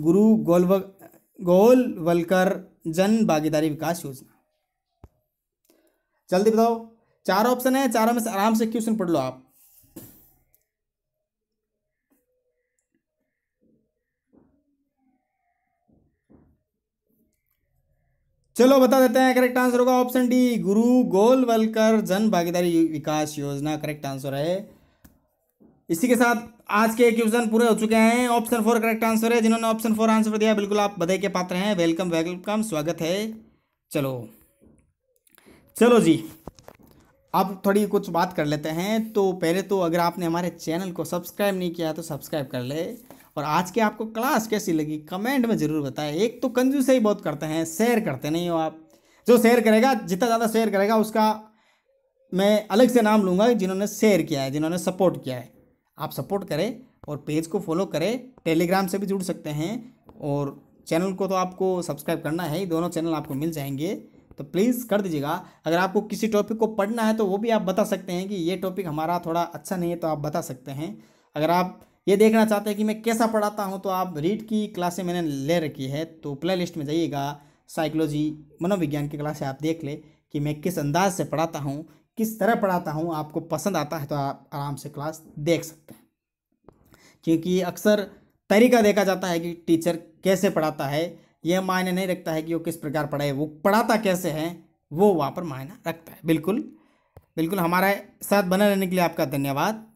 गुरु गोलव गोलवलकर जन भागीदारी विकास योजना जल्दी बताओ चार ऑप्शन है चारों में से आराम से क्वेश्चन पढ़ लो आप चलो बता देते हैं करेक्ट आंसर होगा ऑप्शन डी गुरु गोलवलकर जन भागीदारी विकास योजना करेक्ट आंसर है इसी के साथ आज के क्वेश्चन पूरे हो चुके हैं ऑप्शन फोर करेक्ट आंसर है जिन्होंने ऑप्शन फोर आंसर दिया बिल्कुल आप बधाई के पात्र हैं वेलकम वेलकम स्वागत है चलो चलो जी अब थोड़ी कुछ बात कर लेते हैं तो पहले तो अगर आपने हमारे चैनल को सब्सक्राइब नहीं किया तो सब्सक्राइब कर ले और आज के आपको क्लास कैसी लगी कमेंट में ज़रूर बताएं एक तो कंजूस ही बहुत करते हैं शेयर करते नहीं हो आप जो शेयर करेगा जितना ज़्यादा शेयर करेगा उसका मैं अलग से नाम लूँगा जिन्होंने शेयर किया है जिन्होंने सपोर्ट किया है आप सपोर्ट करें और पेज को फॉलो करें टेलीग्राम से भी जुड़ सकते हैं और चैनल को तो आपको सब्सक्राइब करना है दोनों चैनल आपको मिल जाएंगे तो प्लीज़ कर दीजिएगा अगर आपको किसी टॉपिक को पढ़ना है तो वो भी आप बता सकते हैं कि ये टॉपिक हमारा थोड़ा अच्छा नहीं है तो आप बता सकते हैं अगर आप ये देखना चाहते हैं कि मैं कैसा पढ़ाता हूँ तो आप रीड की क्लासें मैंने ले रखी है तो प्ले लिस्ट में जाइएगा साइकोलॉजी मनोविज्ञान की क्लासें आप देख ले कि मैं किस अंदाज से पढ़ाता हूँ किस तरह पढ़ाता हूँ आपको पसंद आता है तो आप आराम से क्लास देख सकते हैं क्योंकि अक्सर तरीका देखा जाता है कि टीचर कैसे पढ़ाता है यह मायने नहीं रखता है कि वो किस प्रकार पढ़ाए वो पढ़ाता कैसे है वो वहाँ पर मायना रखता है बिल्कुल बिल्कुल हमारे साथ बने रहने के लिए आपका धन्यवाद